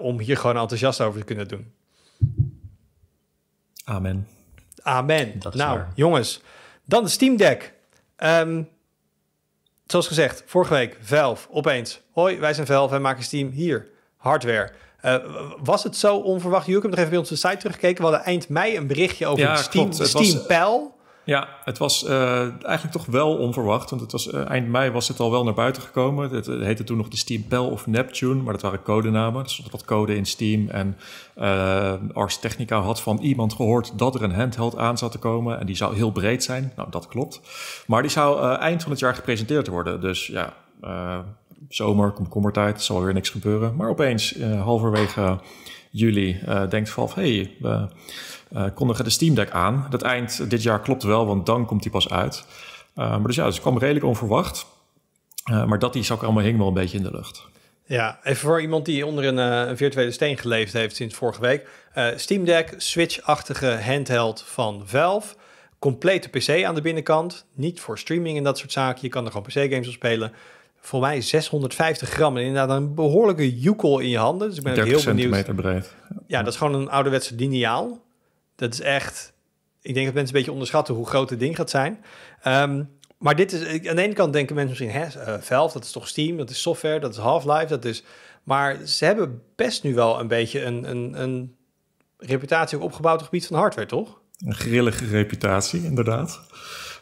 om hier gewoon enthousiast over te kunnen doen. Amen. Amen. nou, jongens. Dan de Steam Deck. Ehm, zoals gezegd, vorige week velf, opeens. Hoi, wij zijn velf, wij maken Steam hier. Hardware. Eh, was het zo onverwacht? Jullie hebben nog even bij onze site teruggekeken. We hadden eind mei een berichtje over ja, Steam, klopt. Steam eh, Pijl. Ja, het was eh, eigenlijk toch wel onverwacht. Want het was, eh, eind mei was het al wel naar buiten gekomen. Het, heette toen nog de Steam Bell of Neptune, maar dat waren codenamen. Er stond wat code in Steam. En eh, Ars Technica had van iemand gehoord dat er een handheld aan zou te komen. En die zou heel breed zijn. Nou, dat klopt. Maar die zou eind van het jaar gepresenteerd worden. Dus ja, zomer, komkommertijd, zal weer niks gebeuren. Maar opeens, halverwege juli, denkt Valve... Hey, uh, kondigen de Steam Deck aan. Dat eind dit jaar klopt wel, want dan komt die pas uit. Eh, maar dus ja, dus het kwam redelijk onverwacht. Eh, maar dat die zak allemaal hing wel een beetje in de lucht. Ja, even voor iemand die onder een, een virtuele steen geleefd heeft sinds vorige week. Steam Deck, Switch-achtige handheld van Valve. Complete PC aan de binnenkant. Niet voor streaming en dat soort zaken. Je kan er gewoon PC-games op spelen voor mij 650 gram. En inderdaad een behoorlijke joekel in je handen. Dus ik ben heel benieuwd. breed. Ja, dat is gewoon een ouderwetse lineaal. Dat is echt, ik denk dat mensen een beetje onderschatten hoe groot het ding gaat zijn. Ehm, maar dit is, aan de ene kant denken mensen misschien, hè, eh, Valve, dat is toch Steam, dat is software, dat is Half-Life, dat is... Maar ze hebben best nu wel een beetje een, een, een reputatie opgebouwd op het gebied van hardware, toch? Een grillige reputatie, inderdaad.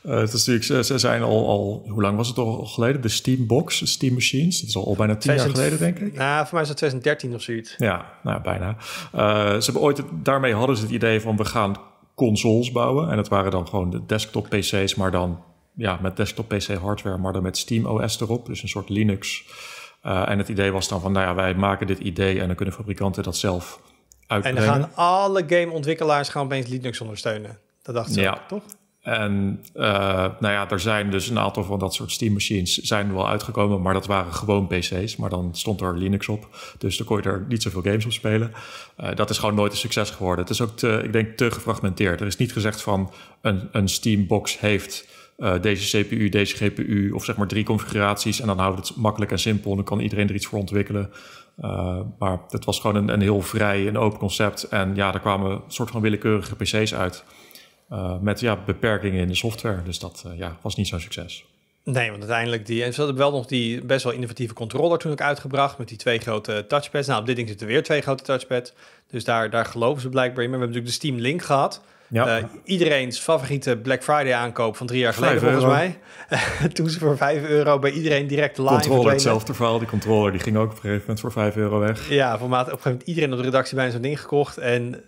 Eh, het is natuurlijk, ze, zijn al, al, hoe lang was het al geleden? De Steambox, Steam Machines. Dat is al, al bijna tien jaar geleden, denk ik. Nou, voor mij is dat 2013 of zoiets. Ja, nou, bijna. Eh, ze hebben ooit, daarmee hadden ze het idee van we gaan consoles bouwen. En dat waren dan gewoon de desktop PC's, maar dan ja, met desktop PC hardware, maar dan met Steam OS erop. Dus een soort Linux. Eh, en het idee was dan van, nou ja, wij maken dit idee en dan kunnen fabrikanten dat zelf uitbrengen. En dan gaan alle gameontwikkelaars gaan opeens Linux ondersteunen. Dat dacht ze, toch? En eh, nou ja, er zijn dus een aantal van dat soort Steam machines zijn wel uitgekomen, maar dat waren gewoon PC's. Maar dan stond er Linux op, dus dan kon je er niet zoveel games op spelen. Eh, dat is gewoon nooit een succes geworden. Het is ook, te, ik denk, te gefragmenteerd. Er is niet gezegd van een, een Steam box heeft eh, deze CPU, deze GPU of zeg maar drie configuraties en dan houdt het makkelijk en simpel en dan kan iedereen er iets voor ontwikkelen. maar het was gewoon een, een heel vrij en open concept en ja, er kwamen soort van willekeurige PC's uit. Eh, met ja, beperkingen in de software. Dus dat eh, ja, was niet zo'n succes. Nee, want uiteindelijk die. En ze hadden wel nog die best wel innovatieve controller toen ook uitgebracht. Met die twee grote touchpads. Nou, op dit ding zitten weer twee grote touchpads. Dus daar, daar geloven ze blijkbaar in. Maar we hebben natuurlijk de Steam Link gehad. Ja. Eh, iedereen's favoriete Black Friday aankoop van drie jaar geleden, volgens mij. toen ze voor 5 euro bij iedereen direct live. Controller, hetzelfde verhaal. Die controller die ging ook op een gegeven moment voor 5 euro weg. Ja, voor maat, op een gegeven moment iedereen op de redactie bijna zo'n ding gekocht. En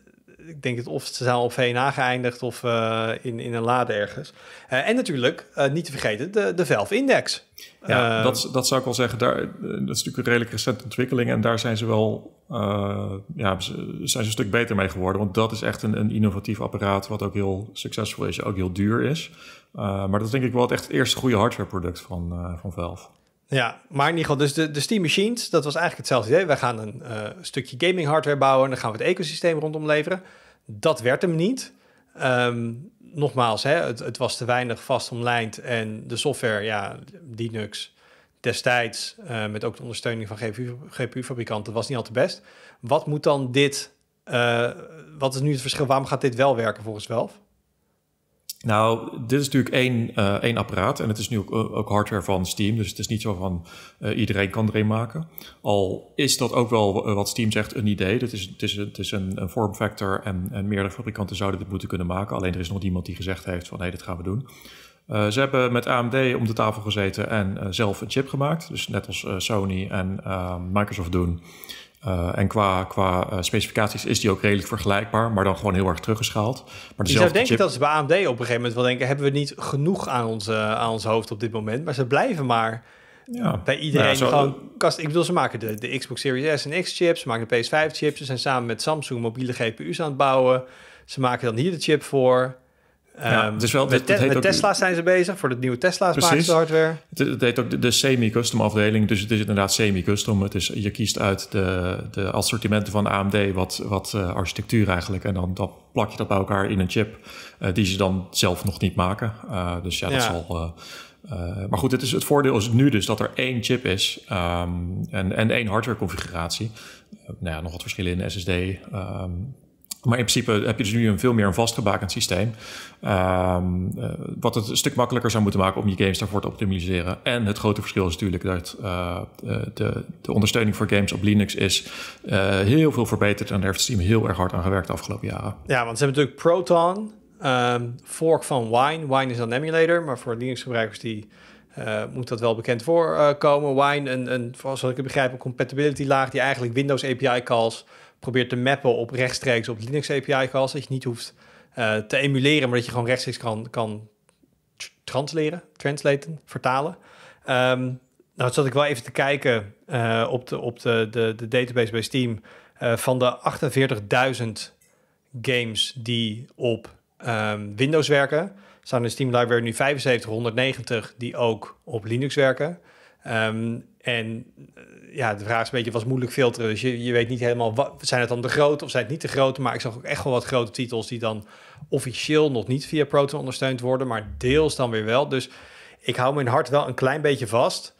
ik denk het of ze zijn op VNA geëindigd of eh, in, in een lade ergens. Eh, en natuurlijk, eh, niet te vergeten, de, de Valve Index. Ja, dat, dat zou ik wel zeggen. Daar, dat is natuurlijk een redelijk recente ontwikkeling. En daar zijn ze wel ja, zijn ze een stuk beter mee geworden. Want dat is echt een, een innovatief apparaat wat ook heel succesvol is. Ook heel duur is. maar dat is denk ik wel het echt eerste goede hardwareproduct van, van Valve. Ja, maar in ieder dus de, de Steam Machines, dat was eigenlijk hetzelfde idee. Wij gaan een stukje gaming hardware bouwen en dan gaan we het ecosysteem rondom leveren. Dat werd hem niet. Ehm, nogmaals, hè, het, het, was te weinig vastomlijnd en de software, ja, Linux destijds, eh, met ook de ondersteuning van GPU-fabrikanten, was niet al te best. Wat moet dan dit, eh, wat is nu het verschil? Waarom gaat dit wel werken volgens Welf? Nou, dit is natuurlijk één, eh, één apparaat en het is nu ook, eh, ook, hardware van Steam. Dus het is niet zo van eh, iedereen kan er maken. Al is dat ook wel wat Steam zegt een idee. Dat is, het is, het is een, een form factor en, en meerdere fabrikanten zouden dit moeten kunnen maken. Alleen er is nog iemand die gezegd heeft van hé, hey, dit gaan we doen. ze hebben met AMD om de tafel gezeten en zelf een chip gemaakt. Dus net als Sony en Microsoft doen. Eh, en qua, qua eh, specificaties is die ook redelijk vergelijkbaar, maar dan gewoon heel erg teruggeschaald. Maar je zou denken dat ze bij AMD op een gegeven moment wel denken: hebben we niet genoeg aan ons, eh, aan ons hoofd op dit moment? Maar ze blijven maar ja. bij nou iedereen gewoon kast. Ik bedoel, ze maken de, de Xbox Series S en X chips, ze maken de PS5 chips, ze zijn samen met Samsung mobiele GPU's aan het bouwen. Ze maken dan hier de chip voor dus wel, met, te, ook, Tesla zijn ze bezig voor de nieuwe Tesla's precies, hardware. Het, heet ook de, semi-custom afdeling. Dus het is inderdaad semi-custom. Het is, je kiest uit de, de assortimenten van AMD wat, wat eh, architectuur eigenlijk. En dan dat plak je dat bij elkaar in een chip eh, die ze dan zelf nog niet maken. Eh, dus ja, dat ja. zal... maar goed, het, is, het voordeel is nu dus dat er één chip is ehm, en, en één hardware configuratie. nou ja, nog wat verschillen in SSD. Ehm, maar in principe heb je dus nu een veel meer een vastgebakend systeem. Ehm, eh, wat het een stuk makkelijker zou moeten maken om je games daarvoor te optimaliseren. En het grote verschil is natuurlijk dat eh, de, de, ondersteuning voor games op Linux is eh, heel veel verbeterd. En daar heeft Steam heel erg hard aan gewerkt de afgelopen jaren. Ja, want ze hebben natuurlijk Proton, um, fork van Wine. Wine is een emulator, maar voor Linux gebruikers die... moet dat wel bekend voorkomen. Wine, een, een, zoals ik het begrijp, een compatibility laag die eigenlijk Windows API calls Probeer te mappen op rechtstreeks op Linux API calls. Dat je niet hoeft eh, te emuleren, maar dat je gewoon rechtstreeks kan, kan transleren, translaten, vertalen. Um, nou zat ik wel even te kijken eh, op, de, op de, de, database bij Steam. Eh, van de 48.000 games die op ehm, Windows werken, staan in Steam Library nu 7590 die ook op Linux werken. Ehm, en ja, de vraag is een beetje, was moeilijk filteren. Dus je, je weet niet helemaal, wat, zijn het dan de grote of zijn het niet de grote? Maar ik zag ook echt wel wat grote titels die dan officieel nog niet via Proton ondersteund worden, maar deels dan weer wel. Dus ik hou mijn hart wel een klein beetje vast.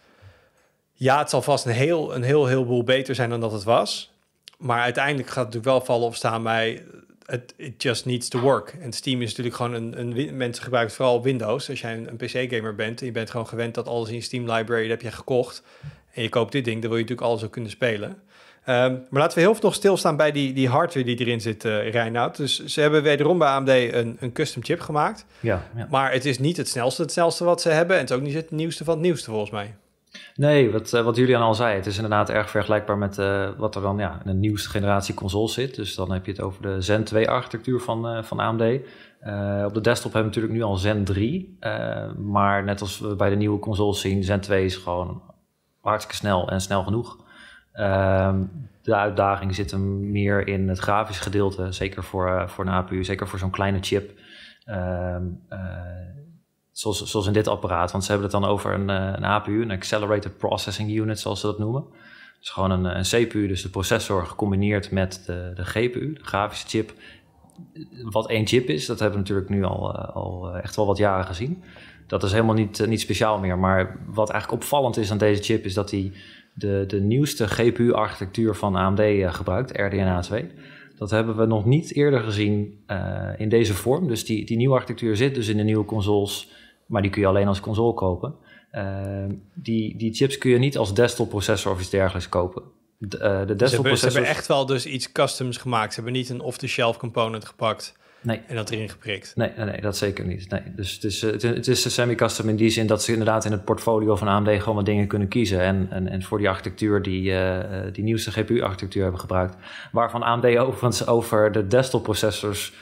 Ja, het zal vast een heel, een heel, heel boel beter zijn dan dat het was. Maar uiteindelijk gaat het natuurlijk wel vallen of staan bij het it just needs to work. En Steam is natuurlijk gewoon een, mensen gebruiken vooral Windows. Als jij een, een PC-gamer bent en je bent gewoon gewend dat alles in je Steam library heb je gekocht, en je koopt dit ding, dan wil je natuurlijk alles ook kunnen spelen. Ehm, maar laten we heel veel nog stilstaan bij die, die hardware die erin zit, uh, eh, Reinoud. Dus ze hebben wederom bij AMD een, een custom chip gemaakt. Ja, Maar het is niet het snelste, het snelste wat ze hebben. En het is ook niet het nieuwste van het nieuwste, volgens mij. Nee, wat, eh, wat Julian al zei, het is inderdaad erg vergelijkbaar met eh, wat er dan ja, in de nieuwste generatie consoles zit. Dus dan heb je het over de Zen 2 architectuur van, van AMD. op de desktop hebben we natuurlijk nu al Zen 3. maar net als we bij de nieuwe consoles zien, Zen 2 is gewoon hartstikke snel en snel genoeg. Ehm, de uitdaging zit hem meer in het grafische gedeelte, zeker voor, eh, voor een APU, zeker voor zo'n kleine chip. Ehm, eh, zoals, zoals in dit apparaat, want ze hebben het dan over een, eh, een APU, een Accelerated Processing Unit, zoals ze dat noemen. Het is gewoon een, een, CPU, dus de processor gecombineerd met de, de, GPU, de grafische chip. Wat één chip is, dat hebben we natuurlijk nu al, al echt wel wat jaren gezien dat is helemaal niet, eh, niet speciaal meer. Maar wat eigenlijk opvallend is aan deze chip is dat hij de, de nieuwste GPU-architectuur van AMD eh, gebruikt, RDNA 2. Dat hebben we nog niet eerder gezien eh, in deze vorm. Dus die, die nieuwe architectuur zit dus in de nieuwe consoles, maar die kun je alleen als console kopen. die, die chips kun je niet als desktop processor of iets dergelijks kopen. De, desktop ze, hebben, ze hebben echt wel dus iets customs gemaakt. Ze hebben niet een off-the-shelf component gepakt Nee. En dat erin geprikt. Nee, nee, dat zeker niet. Nee. Dus het is, eh, het is een semi-custom in die zin dat ze inderdaad in het portfolio van AMD gewoon wat dingen kunnen kiezen. En, en, en voor die architectuur, die, eh, eh, die nieuwste GPU-architectuur hebben gebruikt. Waarvan AMD overigens over de desktop-processors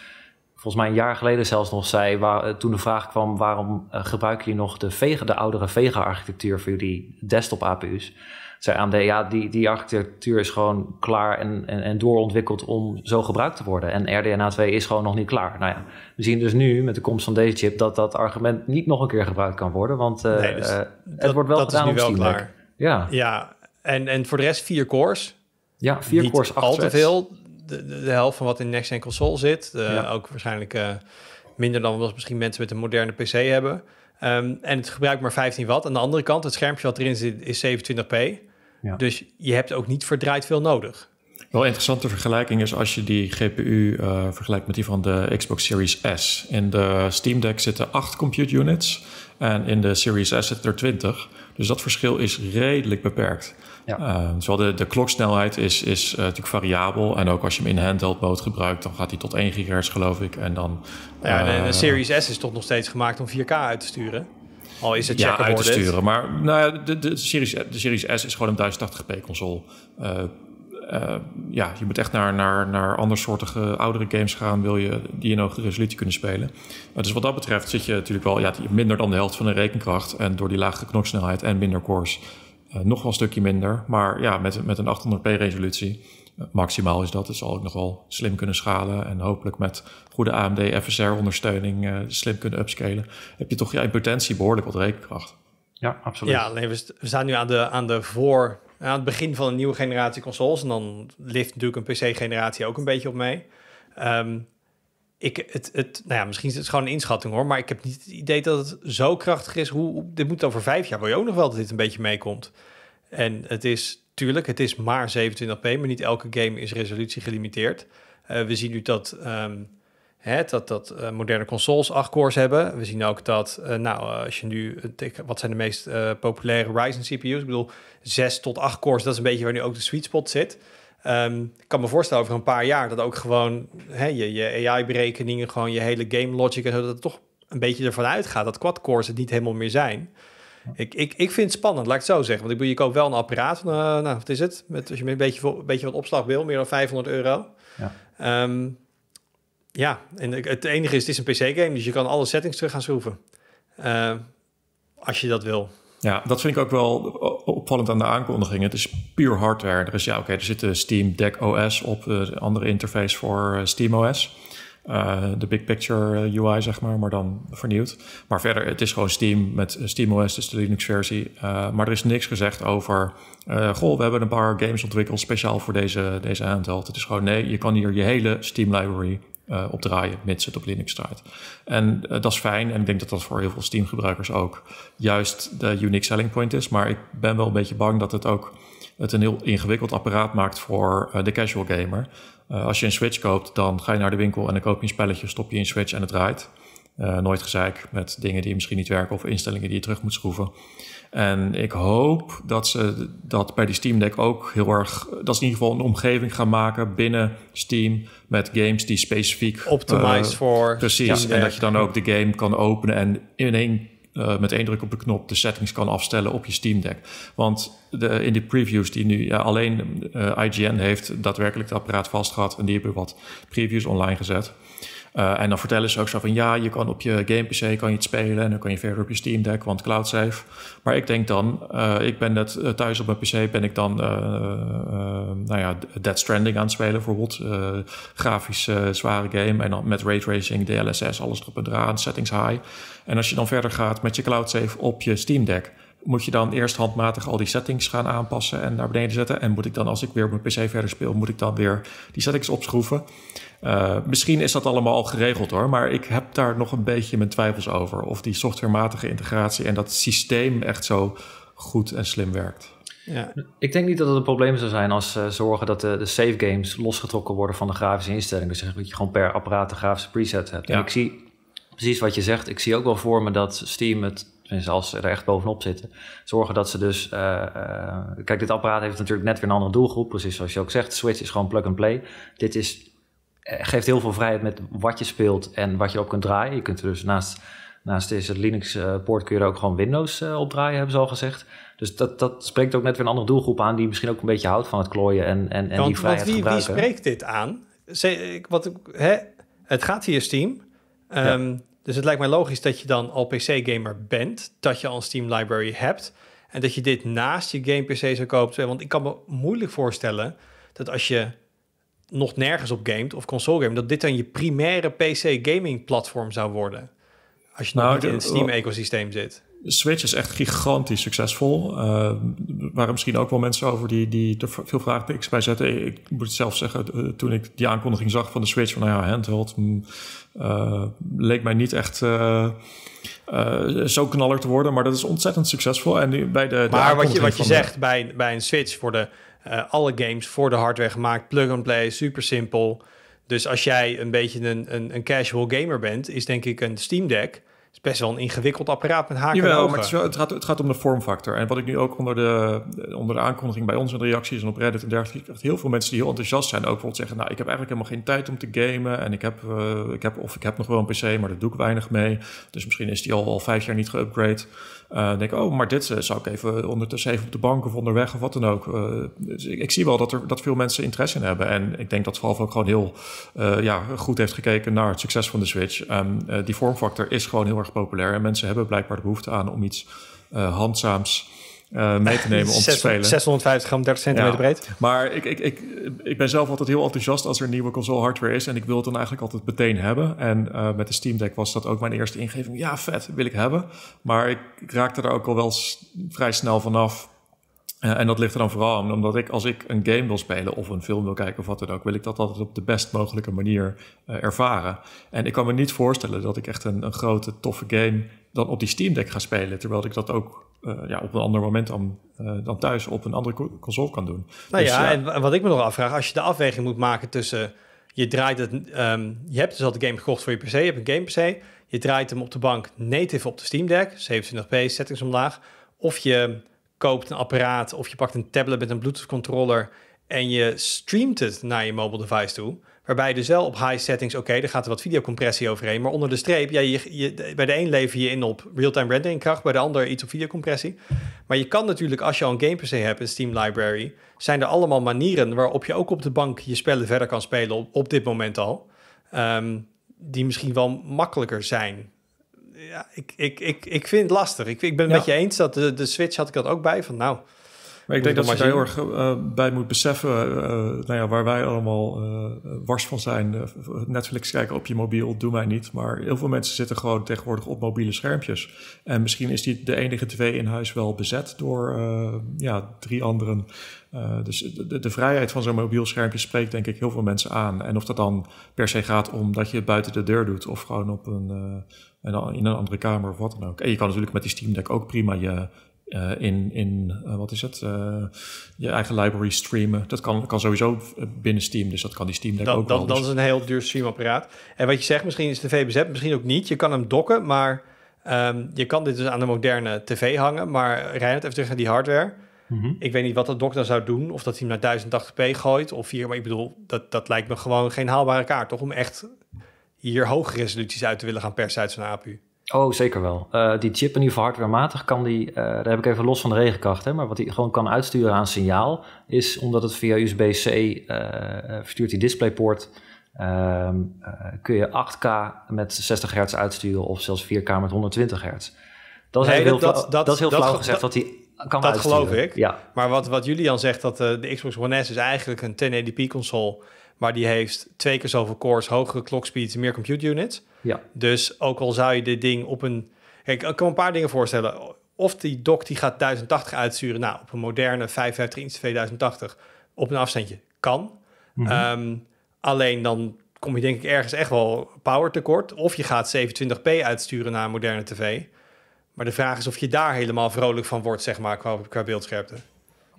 volgens mij een jaar geleden zelfs nog zei, waar, toen de vraag kwam waarom gebruik je nog de, Vega, de oudere Vega-architectuur voor jullie desktop-APU's? zei AMD, ja, die, die architectuur is gewoon klaar en, en, en doorontwikkeld om zo gebruikt te worden. En RDNA2 is gewoon nog niet klaar. Nou ja, we zien dus nu met de komst van deze chip dat dat argument niet nog een keer gebruikt kan worden, want eh, dus eh, het wordt wel dat gedaan is nu wel klaar. Ja, ja en, en voor de rest vier cores. Ja, vier cores, al te veel. De, de, helft van wat in next-gen console zit. Eh, ook waarschijnlijk minder dan wat misschien mensen met een moderne PC hebben. Ehm, en het gebruikt maar 15 watt. Aan de andere kant, het schermpje wat erin zit is 27p. Ja. Dus je hebt ook niet verdraaid veel nodig. Wel interessante vergelijking is als je die GPU eh, vergelijkt met die van de Xbox Series S. In de Steam Deck zitten 8 compute units en in de Series S zitten er 20. Dus dat verschil is redelijk beperkt. Ja. Eh, zowel de, de kloksnelheid is, is eh, natuurlijk variabel. En ook als je hem in handheld mode gebruikt, dan gaat hij tot 1 GHz geloof ik. En dan, ja, de, de Series S is toch nog steeds gemaakt om 4K uit te sturen? al is het Ja, uit te sturen. Maar nou ja, de, de, Series, de Series S is gewoon een 1080p console. Eh, eh, ja, je moet echt naar, naar, naar andersoortige oudere games gaan, wil je die in hoge resolutie kunnen spelen. Maar dus wat dat betreft zit je natuurlijk wel ja, minder dan de helft van de rekenkracht. En door die lagere knoksnelheid en minder cores eh, nog wel een stukje minder. Maar ja, met, met een 800p resolutie maximaal is dat. Het dus zal ik nog wel slim kunnen schalen. En hopelijk met goede AMD FSR-ondersteuning eh, slim kunnen upscalen. Heb je toch ja, in potentie behoorlijk wat rekenkracht. Ja, absoluut. Ja, alleen we, staan nu aan de, aan de voor... Aan het begin van een nieuwe generatie consoles. En dan ligt natuurlijk een PC-generatie ook een beetje op mee. Ehm, ik, het, het, nou ja, misschien is het gewoon een inschatting hoor, maar ik heb niet het idee dat het zo krachtig is. Hoe, dit moet over vijf jaar, wil je ook nog wel dat dit een beetje meekomt. En het is tuurlijk, het is maar 27p, maar niet elke game is resolutie gelimiteerd. Eh, we zien nu dat, ehm, hè, dat, dat eh, moderne consoles 8 cores hebben. We zien ook dat, eh, nou, als je nu, wat zijn de meest populaire Ryzen CPU's? Ik bedoel, 6 tot 8 cores, dat is een beetje waar nu ook de sweet spot zit. Ehm, ik kan me voorstellen over een paar jaar dat ook gewoon hè, je, AI-berekeningen, gewoon je hele game logic en zo, dat het toch een beetje ervan uitgaat dat quad cores het niet helemaal meer zijn. Ik, ik, ik vind het spannend, laat ik het zo zeggen. Want ik bedoel, je koopt wel een apparaat. Eh, nou, wat is het? Met, als je een beetje, een beetje wat opslag wil, meer dan 500 euro. Ja. Ehm, ja, en het enige is, het is een PC-game, dus je kan alle settings terug gaan schroeven. Uh, als je dat wil. Ja, dat vind ik ook wel opvallend aan de aankondiging. Het is puur hardware. Er is ja, oké, er zit eh, Steam Deck OS op, een andere interface voor Steam OS. Eh, de big picture eh, UI, zeg maar, maar dan vernieuwd. Maar verder, het is gewoon Steam met eh, SteamOS, dus de Linux-versie. maar er is niks gezegd over, goh, we hebben een paar games ontwikkeld speciaal voor deze, deze handheld. Het is gewoon, nee, je kan hier je hele Steam-library uh, opdraaien, mits het op Linux draait. En dat is fijn en ik denk dat dat voor heel veel Steam-gebruikers ook juist de unique selling point is. Maar ik ben wel een beetje bang dat het ook het een heel ingewikkeld apparaat maakt voor eh, de casual gamer. Eh, als je een Switch koopt, dan ga je naar de winkel en dan koop je een spelletje, stop je in Switch en het draait. Eh, nooit gezeik met dingen die misschien niet werken of instellingen die je terug moet schroeven. En ik hoop dat ze dat bij die Steam Deck ook heel erg. Dat ze in ieder geval een omgeving gaan maken binnen Steam. Met games die specifiek. Optimized voor. Precies. En dat je dan ook de game kan openen en in één uh, met één druk op de knop de settings kan afstellen op je Steam Deck. Want de, in die previews die nu ja, alleen uh, eh, IGN heeft daadwerkelijk het apparaat vastgehad en die hebben wat previews online gezet. Eh, en dan vertellen ze ook zo van ja, je kan op je game PC kan je het spelen en dan kan je verder op je Steam Deck, want cloud safe. Maar ik denk dan, eh, ik ben net eh, thuis op mijn PC, ben ik dan nou ja, Dead Stranding aan het spelen bijvoorbeeld. grafisch zware game en dan met ray tracing, DLSS, alles erop en eraan, settings high. En als je dan verder gaat met je cloud safe op je Steam Deck, moet je dan eerst handmatig al die settings gaan aanpassen en naar beneden zetten. En moet ik dan, als ik weer op mijn PC verder speel, moet ik dan weer die settings opschroeven. Eh, misschien is dat allemaal al geregeld hoor, maar ik heb daar nog een beetje mijn twijfels over. Of die softwarematige integratie en dat systeem echt zo goed en slim werkt. Ja. Ik denk niet dat het een probleem zou zijn als ze eh, zorgen dat de, de save games losgetrokken worden van de grafische instellingen. Dus dat je gewoon per apparaat de grafische preset hebt. Ja. En ik zie precies wat je zegt. Ik zie ook wel voor me dat Steam het tenminste als ze er echt bovenop zitten, zorgen dat ze dus. Eh, kijk, dit apparaat heeft natuurlijk net weer een andere doelgroep, precies zoals je ook zegt. Switch is gewoon plug and play. Dit is eh, geeft heel veel vrijheid met wat je speelt en wat je op kunt draaien. Je kunt er dus naast, naast deze Linux-poort eh, kun je er ook gewoon Windows eh, op draaien, hebben ze al gezegd. Dus dat, dat spreekt ook net weer een andere doelgroep aan die misschien ook een beetje houdt van het klooien en, en, en die vrijheid want wie, wie spreekt dit aan? ik wat, hè? Het gaat hier Steam. Ehm, dus het lijkt mij logisch dat je dan al PC-gamer bent, dat je al een Steam library hebt en dat je dit naast je game-PC zou kopen. Want ik kan me moeilijk voorstellen dat als je nog nergens op gamet of console game, dat dit dan je primaire PC gaming platform zou worden. Als je nou, niet in het Steam ecosysteem zit. Switch is echt gigantisch succesvol. Uh, waren misschien ook wel mensen over die, die er veel vraagtekens bij zetten. Ik moet zelf zeggen, eh, toen ik die aankondiging zag van de Switch, van nou ja, handheld, mm, eh, leek mij niet echt zo knaller te worden. Maar dat is ontzettend succesvol. En bij de, maar wat je, wat je zegt bij, bij een Switch voor de eh, alle games voor de hardware gemaakt, plug and play, super simpel. Dus als jij een beetje een, een, een, casual gamer bent, is denk ik een Steam Deck is best wel een ingewikkeld apparaat met haken Jawel, maar het, het, gaat, om de vormfactor. En wat ik nu ook onder de, onder de aankondiging bij ons in de reacties en op Reddit en dergelijke... heel veel mensen die heel enthousiast zijn ook bijvoorbeeld zeggen... nou, ik heb eigenlijk helemaal geen tijd om te gamen en ik heb, eh, ik heb, of ik heb nog wel een pc... maar daar doe ik weinig mee, dus misschien is die al, al vijf jaar niet geüpgrade... Uh, denk oh, maar dit eh, zou ik even ondertussen even op de bank of onderweg of wat dan ook. Eh, dus ik, zie wel dat, er, dat veel mensen interesse in hebben. En ik denk dat Valve ook gewoon heel ja, goed heeft gekeken naar het succes van de Switch. Ehm, die vormfactor is gewoon heel erg populair. En mensen hebben blijkbaar de behoefte aan om iets handzaams uh, mee te nemen om te spelen. 650 gram, 30 centimeter breed. Maar ik, ik, ik, ik ben zelf altijd heel enthousiast als er nieuwe console hardware is. En ik wil het dan eigenlijk altijd meteen hebben. En eh, met de Steam Deck was dat ook mijn eerste ingeving. Ja, vet, wil ik hebben. Maar ik, raakte er ook al wel vrij snel vanaf. af. Eh, en dat ligt er dan vooral aan, omdat ik als ik een game wil spelen of een film wil kijken of wat dan ook, wil ik dat altijd op de best mogelijke manier ervaren. En ik kan me niet voorstellen dat ik echt een, een grote, toffe game dan op die Steam Deck ga spelen. Terwijl ik dat ook eh, ja, op een ander moment dan, eh, dan thuis op een andere console kan doen. Nou dus, ja, en wat ik me nog afvraag, als je de afweging moet maken tussen... Je draait het, ehm, je hebt dus al de game gekocht voor je PC, je hebt een game PC. Je draait hem op de bank native op de Steam Deck, 27p, settings omlaag. Of je koopt een apparaat of je pakt een tablet met een Bluetooth controller en je streamt het naar je mobile device toe. Waarbij dus wel op high settings, oké, okay, er gaat er wat videocompressie overheen. Maar onder de streep, ja, je, bij de een lever je in op real-time renderingkracht, bij de ander iets op videocompressie. Maar je kan natuurlijk, als je al een game PC hebt, een Steam library, zijn er allemaal manieren waarop je ook op de bank je spellen verder kan spelen op, dit moment al. Ehm, die misschien wel makkelijker zijn. Ja, ik, ik, ik, ik vind het lastig. Ik, ik ben het met je eens dat de, de Switch had ik dat ook bij. Van nou, maar ik denk dat je daar heel erg eh, bij moet beseffen eh, eh, nou ja, waar wij allemaal uh, wars van zijn. Netflix kijken op je mobiel, doe mij niet. Maar heel veel mensen zitten gewoon tegenwoordig op mobiele schermpjes. En misschien is die de enige twee in huis wel bezet door ja, drie anderen. dus de, vrijheid van zo'n mobiel schermpje spreekt denk ik heel veel mensen aan. En of dat dan per se gaat om dat je het buiten de deur doet of gewoon op een in een andere kamer of wat dan ook. En je kan natuurlijk met die Steam Deck ook prima je eh, in, in eh, wat is het, eh, je eigen library streamen. Dat kan, kan sowieso binnen Steam, dus dat kan die Steam dat, ook dat, Dat dus is een heel duur streamapparaat. En wat je zegt, misschien is de VBZ, misschien ook niet. Je kan hem dokken, maar ehm, je kan dit dus aan de moderne tv hangen. Maar het even terug naar die hardware. Mhm. Ik weet niet wat dat dock dan zou doen. Of dat hij hem naar 1080p gooit of hier. Maar ik bedoel, dat, dat lijkt me gewoon geen haalbare kaart, toch? Om echt hier hoge resoluties uit te willen gaan persen uit zo'n APU. Oh, zeker wel. Eh, die chip in ieder geval hardwarematig kan die, eh, daar heb ik even los van de regenkracht, hè, maar wat hij gewoon kan uitsturen aan signaal is, omdat het via USB-C eh, verstuurt die DisplayPort, ehm, kun je 8K met 60 hertz uitsturen of zelfs 4K met 120 hertz. Dat is, heel, dat, flauw, dat, is heel flauw gezegd dat, kan Dat geloof ik. Ja. Maar wat, wat Julian zegt, dat de Xbox One S is eigenlijk een 1080p console, maar die heeft twee keer zoveel cores, hogere clock meer compute units. Ja. Dus ook al zou je dit ding op een... ik kan een paar dingen voorstellen. Of die doc die gaat 1080 uitsturen, nou, op een moderne 55 inch 2080 op een afstandje, kan. Mhm. Ehm, alleen dan kom je denk ik ergens echt wel power tekort. Of je gaat 27p uitsturen naar een moderne tv. Maar de vraag is of je daar helemaal vrolijk van wordt, zeg maar, qua beeldscherpte.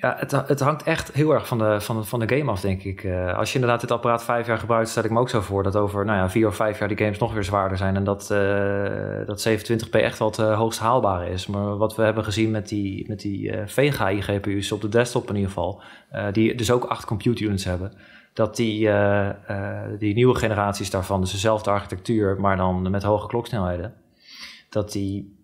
Ja, het, het hangt echt heel erg van de, van, van de game af, denk ik. Eh, als je inderdaad dit apparaat vijf jaar gebruikt, stel ik me ook zo voor dat over nou ja, vier of vijf jaar die games nog weer zwaarder zijn. En dat, eh, dat 27p echt wat eh, hoogst haalbaar is. Maar wat we hebben gezien met die, met die Vega i-GPU's op de desktop in ieder geval, die dus ook acht compute units hebben. Dat die, die nieuwe generaties daarvan, dus dezelfde architectuur, maar dan met hoge kloksnelheden, dat die,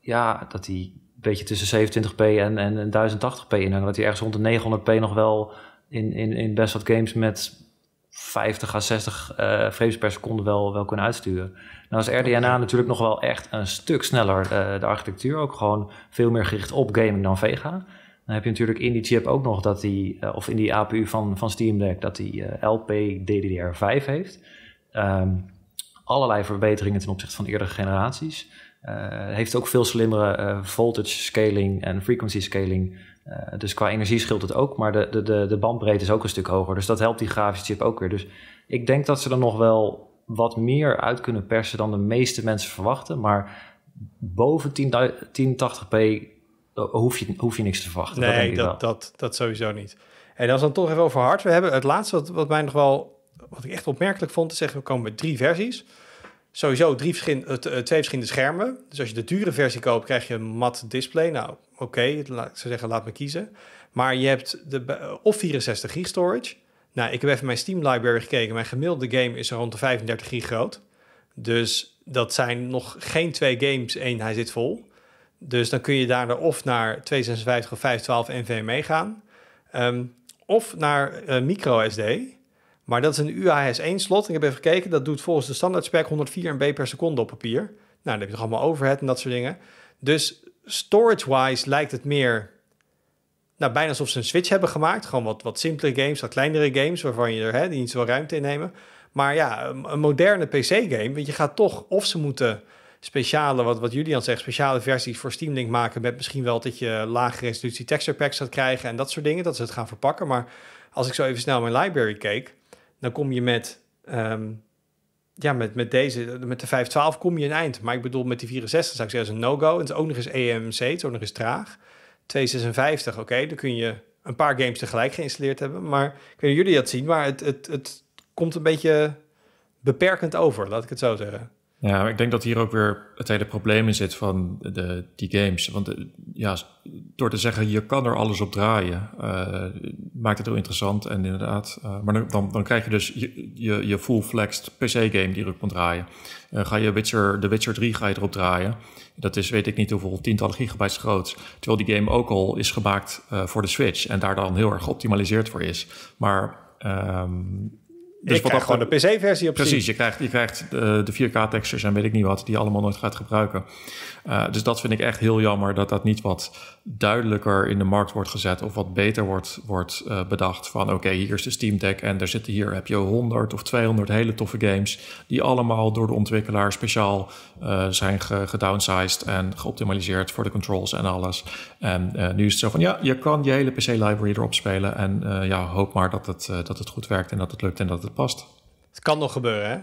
ja, dat die beetje tussen 27p en, en, 1080p in. En dat hij ergens rond de 900p nog wel in, in, in best wat games met 50 à 60 eh, frames per seconde wel, wel kunnen uitsturen. Nou is RDNA natuurlijk nog wel echt een stuk sneller. Eh, de architectuur ook gewoon veel meer gericht op gaming dan Vega. Dan heb je natuurlijk in die chip ook nog dat die, eh, of in die APU van, van Steam Deck, dat die ddr 5 heeft. Ehm, allerlei verbeteringen ten opzichte van eerdere generaties. Eh, heeft ook veel slimmere eh, voltage scaling en frequency scaling. Eh, dus qua energie scheelt het ook, maar de, de, de bandbreedte is ook een stuk hoger. Dus dat helpt die grafische chip ook weer. Dus ik denk dat ze er nog wel wat meer uit kunnen persen dan de meeste mensen verwachten. Maar boven 1080p hoef je, hoef je niks te verwachten. Nee, dat, dat, dat, sowieso niet. En als is dan toch even over hardware hebben. Het laatste wat, wat mij nog wel, wat ik echt opmerkelijk vond, te zeggen we komen met drie versies sowieso drie eh, eh, twee verschillende schermen. Dus als je de dure versie koopt, krijg je een mat display. Nou, oké, okay, ik zou zeggen, laat me kiezen. Maar je hebt de, eh, of 64 gig storage. Nou, ik heb even mijn Steam library gekeken. Mijn gemiddelde game is rond de 35 gig groot. Dus dat zijn nog geen twee games, één hij zit vol. Dus dan kun je daar of naar 256 of 512 NVMe gaan. Ehm, of naar micro SD. Maar dat is een UAS1 slot. Ik heb even gekeken, dat doet volgens de standaard spec 104 MB per seconde op papier. Nou, dan heb je toch allemaal overhead en dat soort dingen. Dus storage-wise lijkt het meer... Nou, bijna alsof ze een switch hebben gemaakt. Gewoon wat, wat games, wat kleinere games... waarvan je er hè, die niet zoveel ruimte nemen. Maar ja, een, een moderne PC-game... want je gaat toch of ze moeten speciale, wat, wat Julian zegt, speciale versies voor Steam Link maken. Met misschien wel dat je lage resolutie texture packs gaat krijgen en dat soort dingen. Dat ze het gaan verpakken. Maar als ik zo even snel mijn library keek, dan kom je met, ehm, ja, met, met deze, met de 512 kom je een eind. Maar ik bedoel, met die 64 zou ik zeggen, is een no-go. En het is ook nog eens EMC, het is ook nog eens traag. 256, oké, dan kun je een paar games tegelijk geïnstalleerd hebben. Maar kunnen jullie dat zien, maar het, het, het komt een beetje beperkend over, laat ik het zo zeggen. Ja, ik denk dat hier ook weer het hele probleem in zit van de, die games. Want eh, ja, door te zeggen, je kan er alles op draaien, eh, maakt het heel interessant. En inderdaad, eh, maar dan, dan krijg je dus je, je, full-flexed PC-game die erop kan draaien. ga je Witcher, de Witcher 3 ga je erop draaien. Dat is weet ik niet hoeveel, tientallen gigabytes groot. Terwijl die game ook al is gemaakt voor de Switch en daar dan heel erg geoptimaliseerd voor is. Maar... Um, dus ik wat krijg gewoon de PC-versie op Precies, je krijgt, je krijgt eh, de, de 4K-textures en weet ik niet wat... die je allemaal nooit gaat gebruiken. Eh, dus dat vind ik echt heel jammer dat dat niet wat duidelijker in de markt wordt gezet of wat beter wordt, wordt eh, bedacht van oké, hier is de Steam Deck en er zitten hier heb je 100 of 200 hele toffe games die allemaal door de ontwikkelaar speciaal eh, zijn gedownsized en geoptimaliseerd voor de controls en alles. En eh, nu is het zo van ja, je kan je hele PC library erop spelen en ja, hoop maar dat het, dat het goed werkt en dat het lukt en dat het past. Het kan nog gebeuren hè?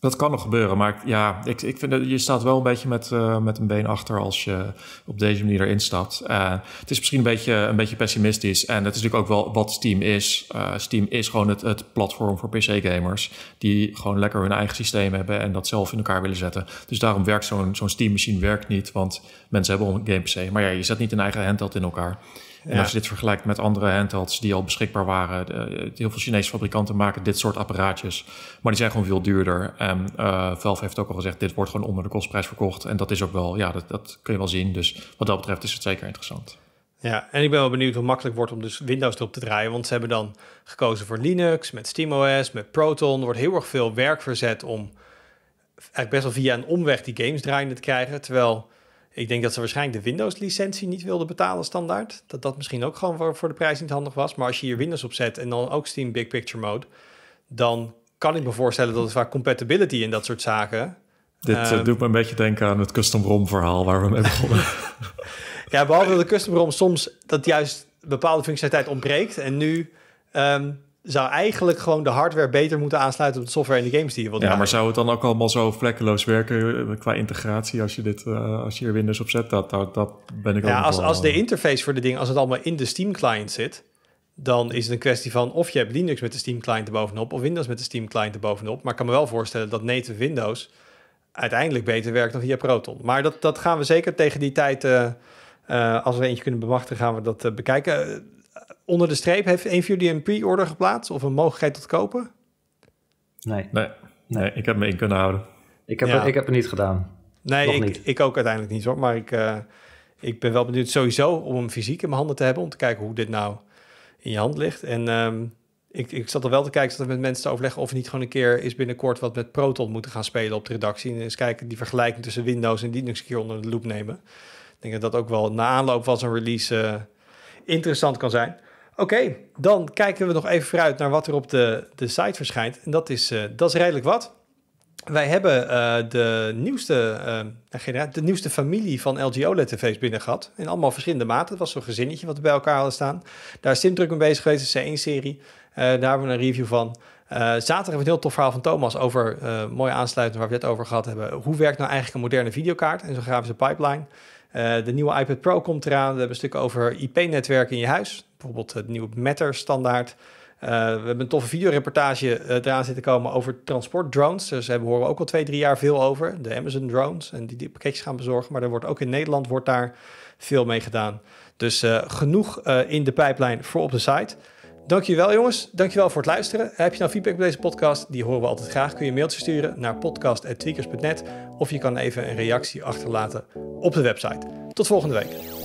Dat kan nog gebeuren, maar ja, ik, ik vind dat je staat wel een beetje met, eh, met een been achter als je op deze manier erin stapt. Eh, het is misschien een beetje, een beetje pessimistisch en dat is natuurlijk ook wel wat Steam is. Eh, Steam is gewoon het, het platform voor PC-gamers die gewoon lekker hun eigen systeem hebben en dat zelf in elkaar willen zetten. Dus daarom werkt zo'n zo'n Steam-machine werkt niet, want mensen hebben al een game-PC. Maar ja, je zet niet een eigen handheld in elkaar. En als je dit vergelijkt met andere handhelds die al beschikbaar waren, de, eh, heel veel Chinese fabrikanten maken dit soort apparaatjes, maar die zijn gewoon veel duurder. En uh, Valve heeft ook al gezegd, dit wordt gewoon onder de kostprijs verkocht. En dat is ook wel, ja, dat, dat kun je wel zien. Dus wat dat betreft is het zeker interessant. Ja, en ik ben wel benieuwd hoe makkelijk wordt om dus Windows erop te draaien. Want ze hebben dan gekozen voor Linux, met SteamOS, met Proton. Er wordt heel erg veel werk verzet om eigenlijk best wel via een omweg die games draaiende te krijgen. Terwijl ik denk dat ze waarschijnlijk de Windows-licentie niet wilden betalen standaard. Dat dat misschien ook gewoon voor, voor de prijs niet handig was. Maar als je hier Windows op zet en dan ook Steam Big Picture Mode, dan kan ik me voorstellen dat het vaak compatibility en dat soort zaken. Dit eh, ehm, doet me een beetje denken aan het custom ROM verhaal waar we mee begonnen. ja, behalve dat de custom ROM soms dat juist bepaalde functionaliteit ontbreekt. En nu ehm, zou eigenlijk gewoon de hardware beter moeten aansluiten op de software en de games die je wilt. Ja, maar zou het dan ook allemaal zo vlekkeloos werken eh, qua integratie als je dit, eh, als je hier Windows op zet? Dat, dat, dat ben ik ja, als, als de eh, interface voor de ding, als het allemaal in de Steam client zit, dan is het een kwestie van of je hebt Linux met de Steam client erbovenop of Windows met de Steam client erbovenop. Maar ik kan me wel voorstellen dat native Windows uiteindelijk beter werkt dan via Proton. Maar dat, dat gaan we zeker tegen die tijd, als we eentje kunnen bemachtigen, gaan we dat bekijken onder de streep, heeft een van jullie een pre-order geplaatst of een mogelijkheid tot kopen? Nee. Nee, nee ik heb me in kunnen houden. Ik heb, het, ik heb het niet gedaan. Nee, ik, ik ook uiteindelijk niet hoor. Maar ik, eh, ik ben wel benieuwd sowieso om hem fysiek in mijn handen te hebben. Om te kijken hoe dit nou in je hand ligt. En ehm, ik, ik zat er wel te kijken, zat er met mensen te overleggen of niet gewoon een keer is binnenkort wat met Proton moeten gaan spelen op de redactie. En eens kijken die vergelijking tussen Windows en Linux een keer onder de loep nemen. Ik denk dat dat ook wel na aanloop van zo'n release eh, interessant kan zijn. Oké, dan kijken we nog even vooruit naar wat er op de, de site verschijnt. En dat is, eh, dat is redelijk wat. Wij hebben eh, de, nieuwste, uh, de nieuwste familie van LG OLED-tv's binnen gehad. In allemaal verschillende maten. Het was zo'n gezinnetje wat we bij elkaar hadden staan. Daar is Tim druk mee bezig geweest, de C1-serie. daar hebben we een review van. zaterdag hebben we een heel tof verhaal van Thomas over, mooi aansluiten waar we het over gehad hebben. Hoe werkt nou eigenlijk een moderne videokaart en zo'n grafische pipeline? de nieuwe iPad Pro komt eraan. We hebben een stuk over IP-netwerken in je huis bijvoorbeeld het nieuwe Matter-standaard. Eh, we hebben een toffe videoreportage uh, eraan zitten komen over transportdrones. Dus daar horen we ook al twee, drie jaar veel over. De Amazon drones en die, die pakketjes gaan bezorgen. Maar er wordt ook in Nederland wordt daar veel mee gedaan. Dus eh, genoeg in de pijplijn voor op de site. Dankjewel jongens, dankjewel voor het luisteren. Heb je nou feedback op deze podcast? Die horen we altijd graag. Kun je een mailtje sturen naar podcast.tweakers.net of je kan even een reactie achterlaten op de website. Tot volgende week.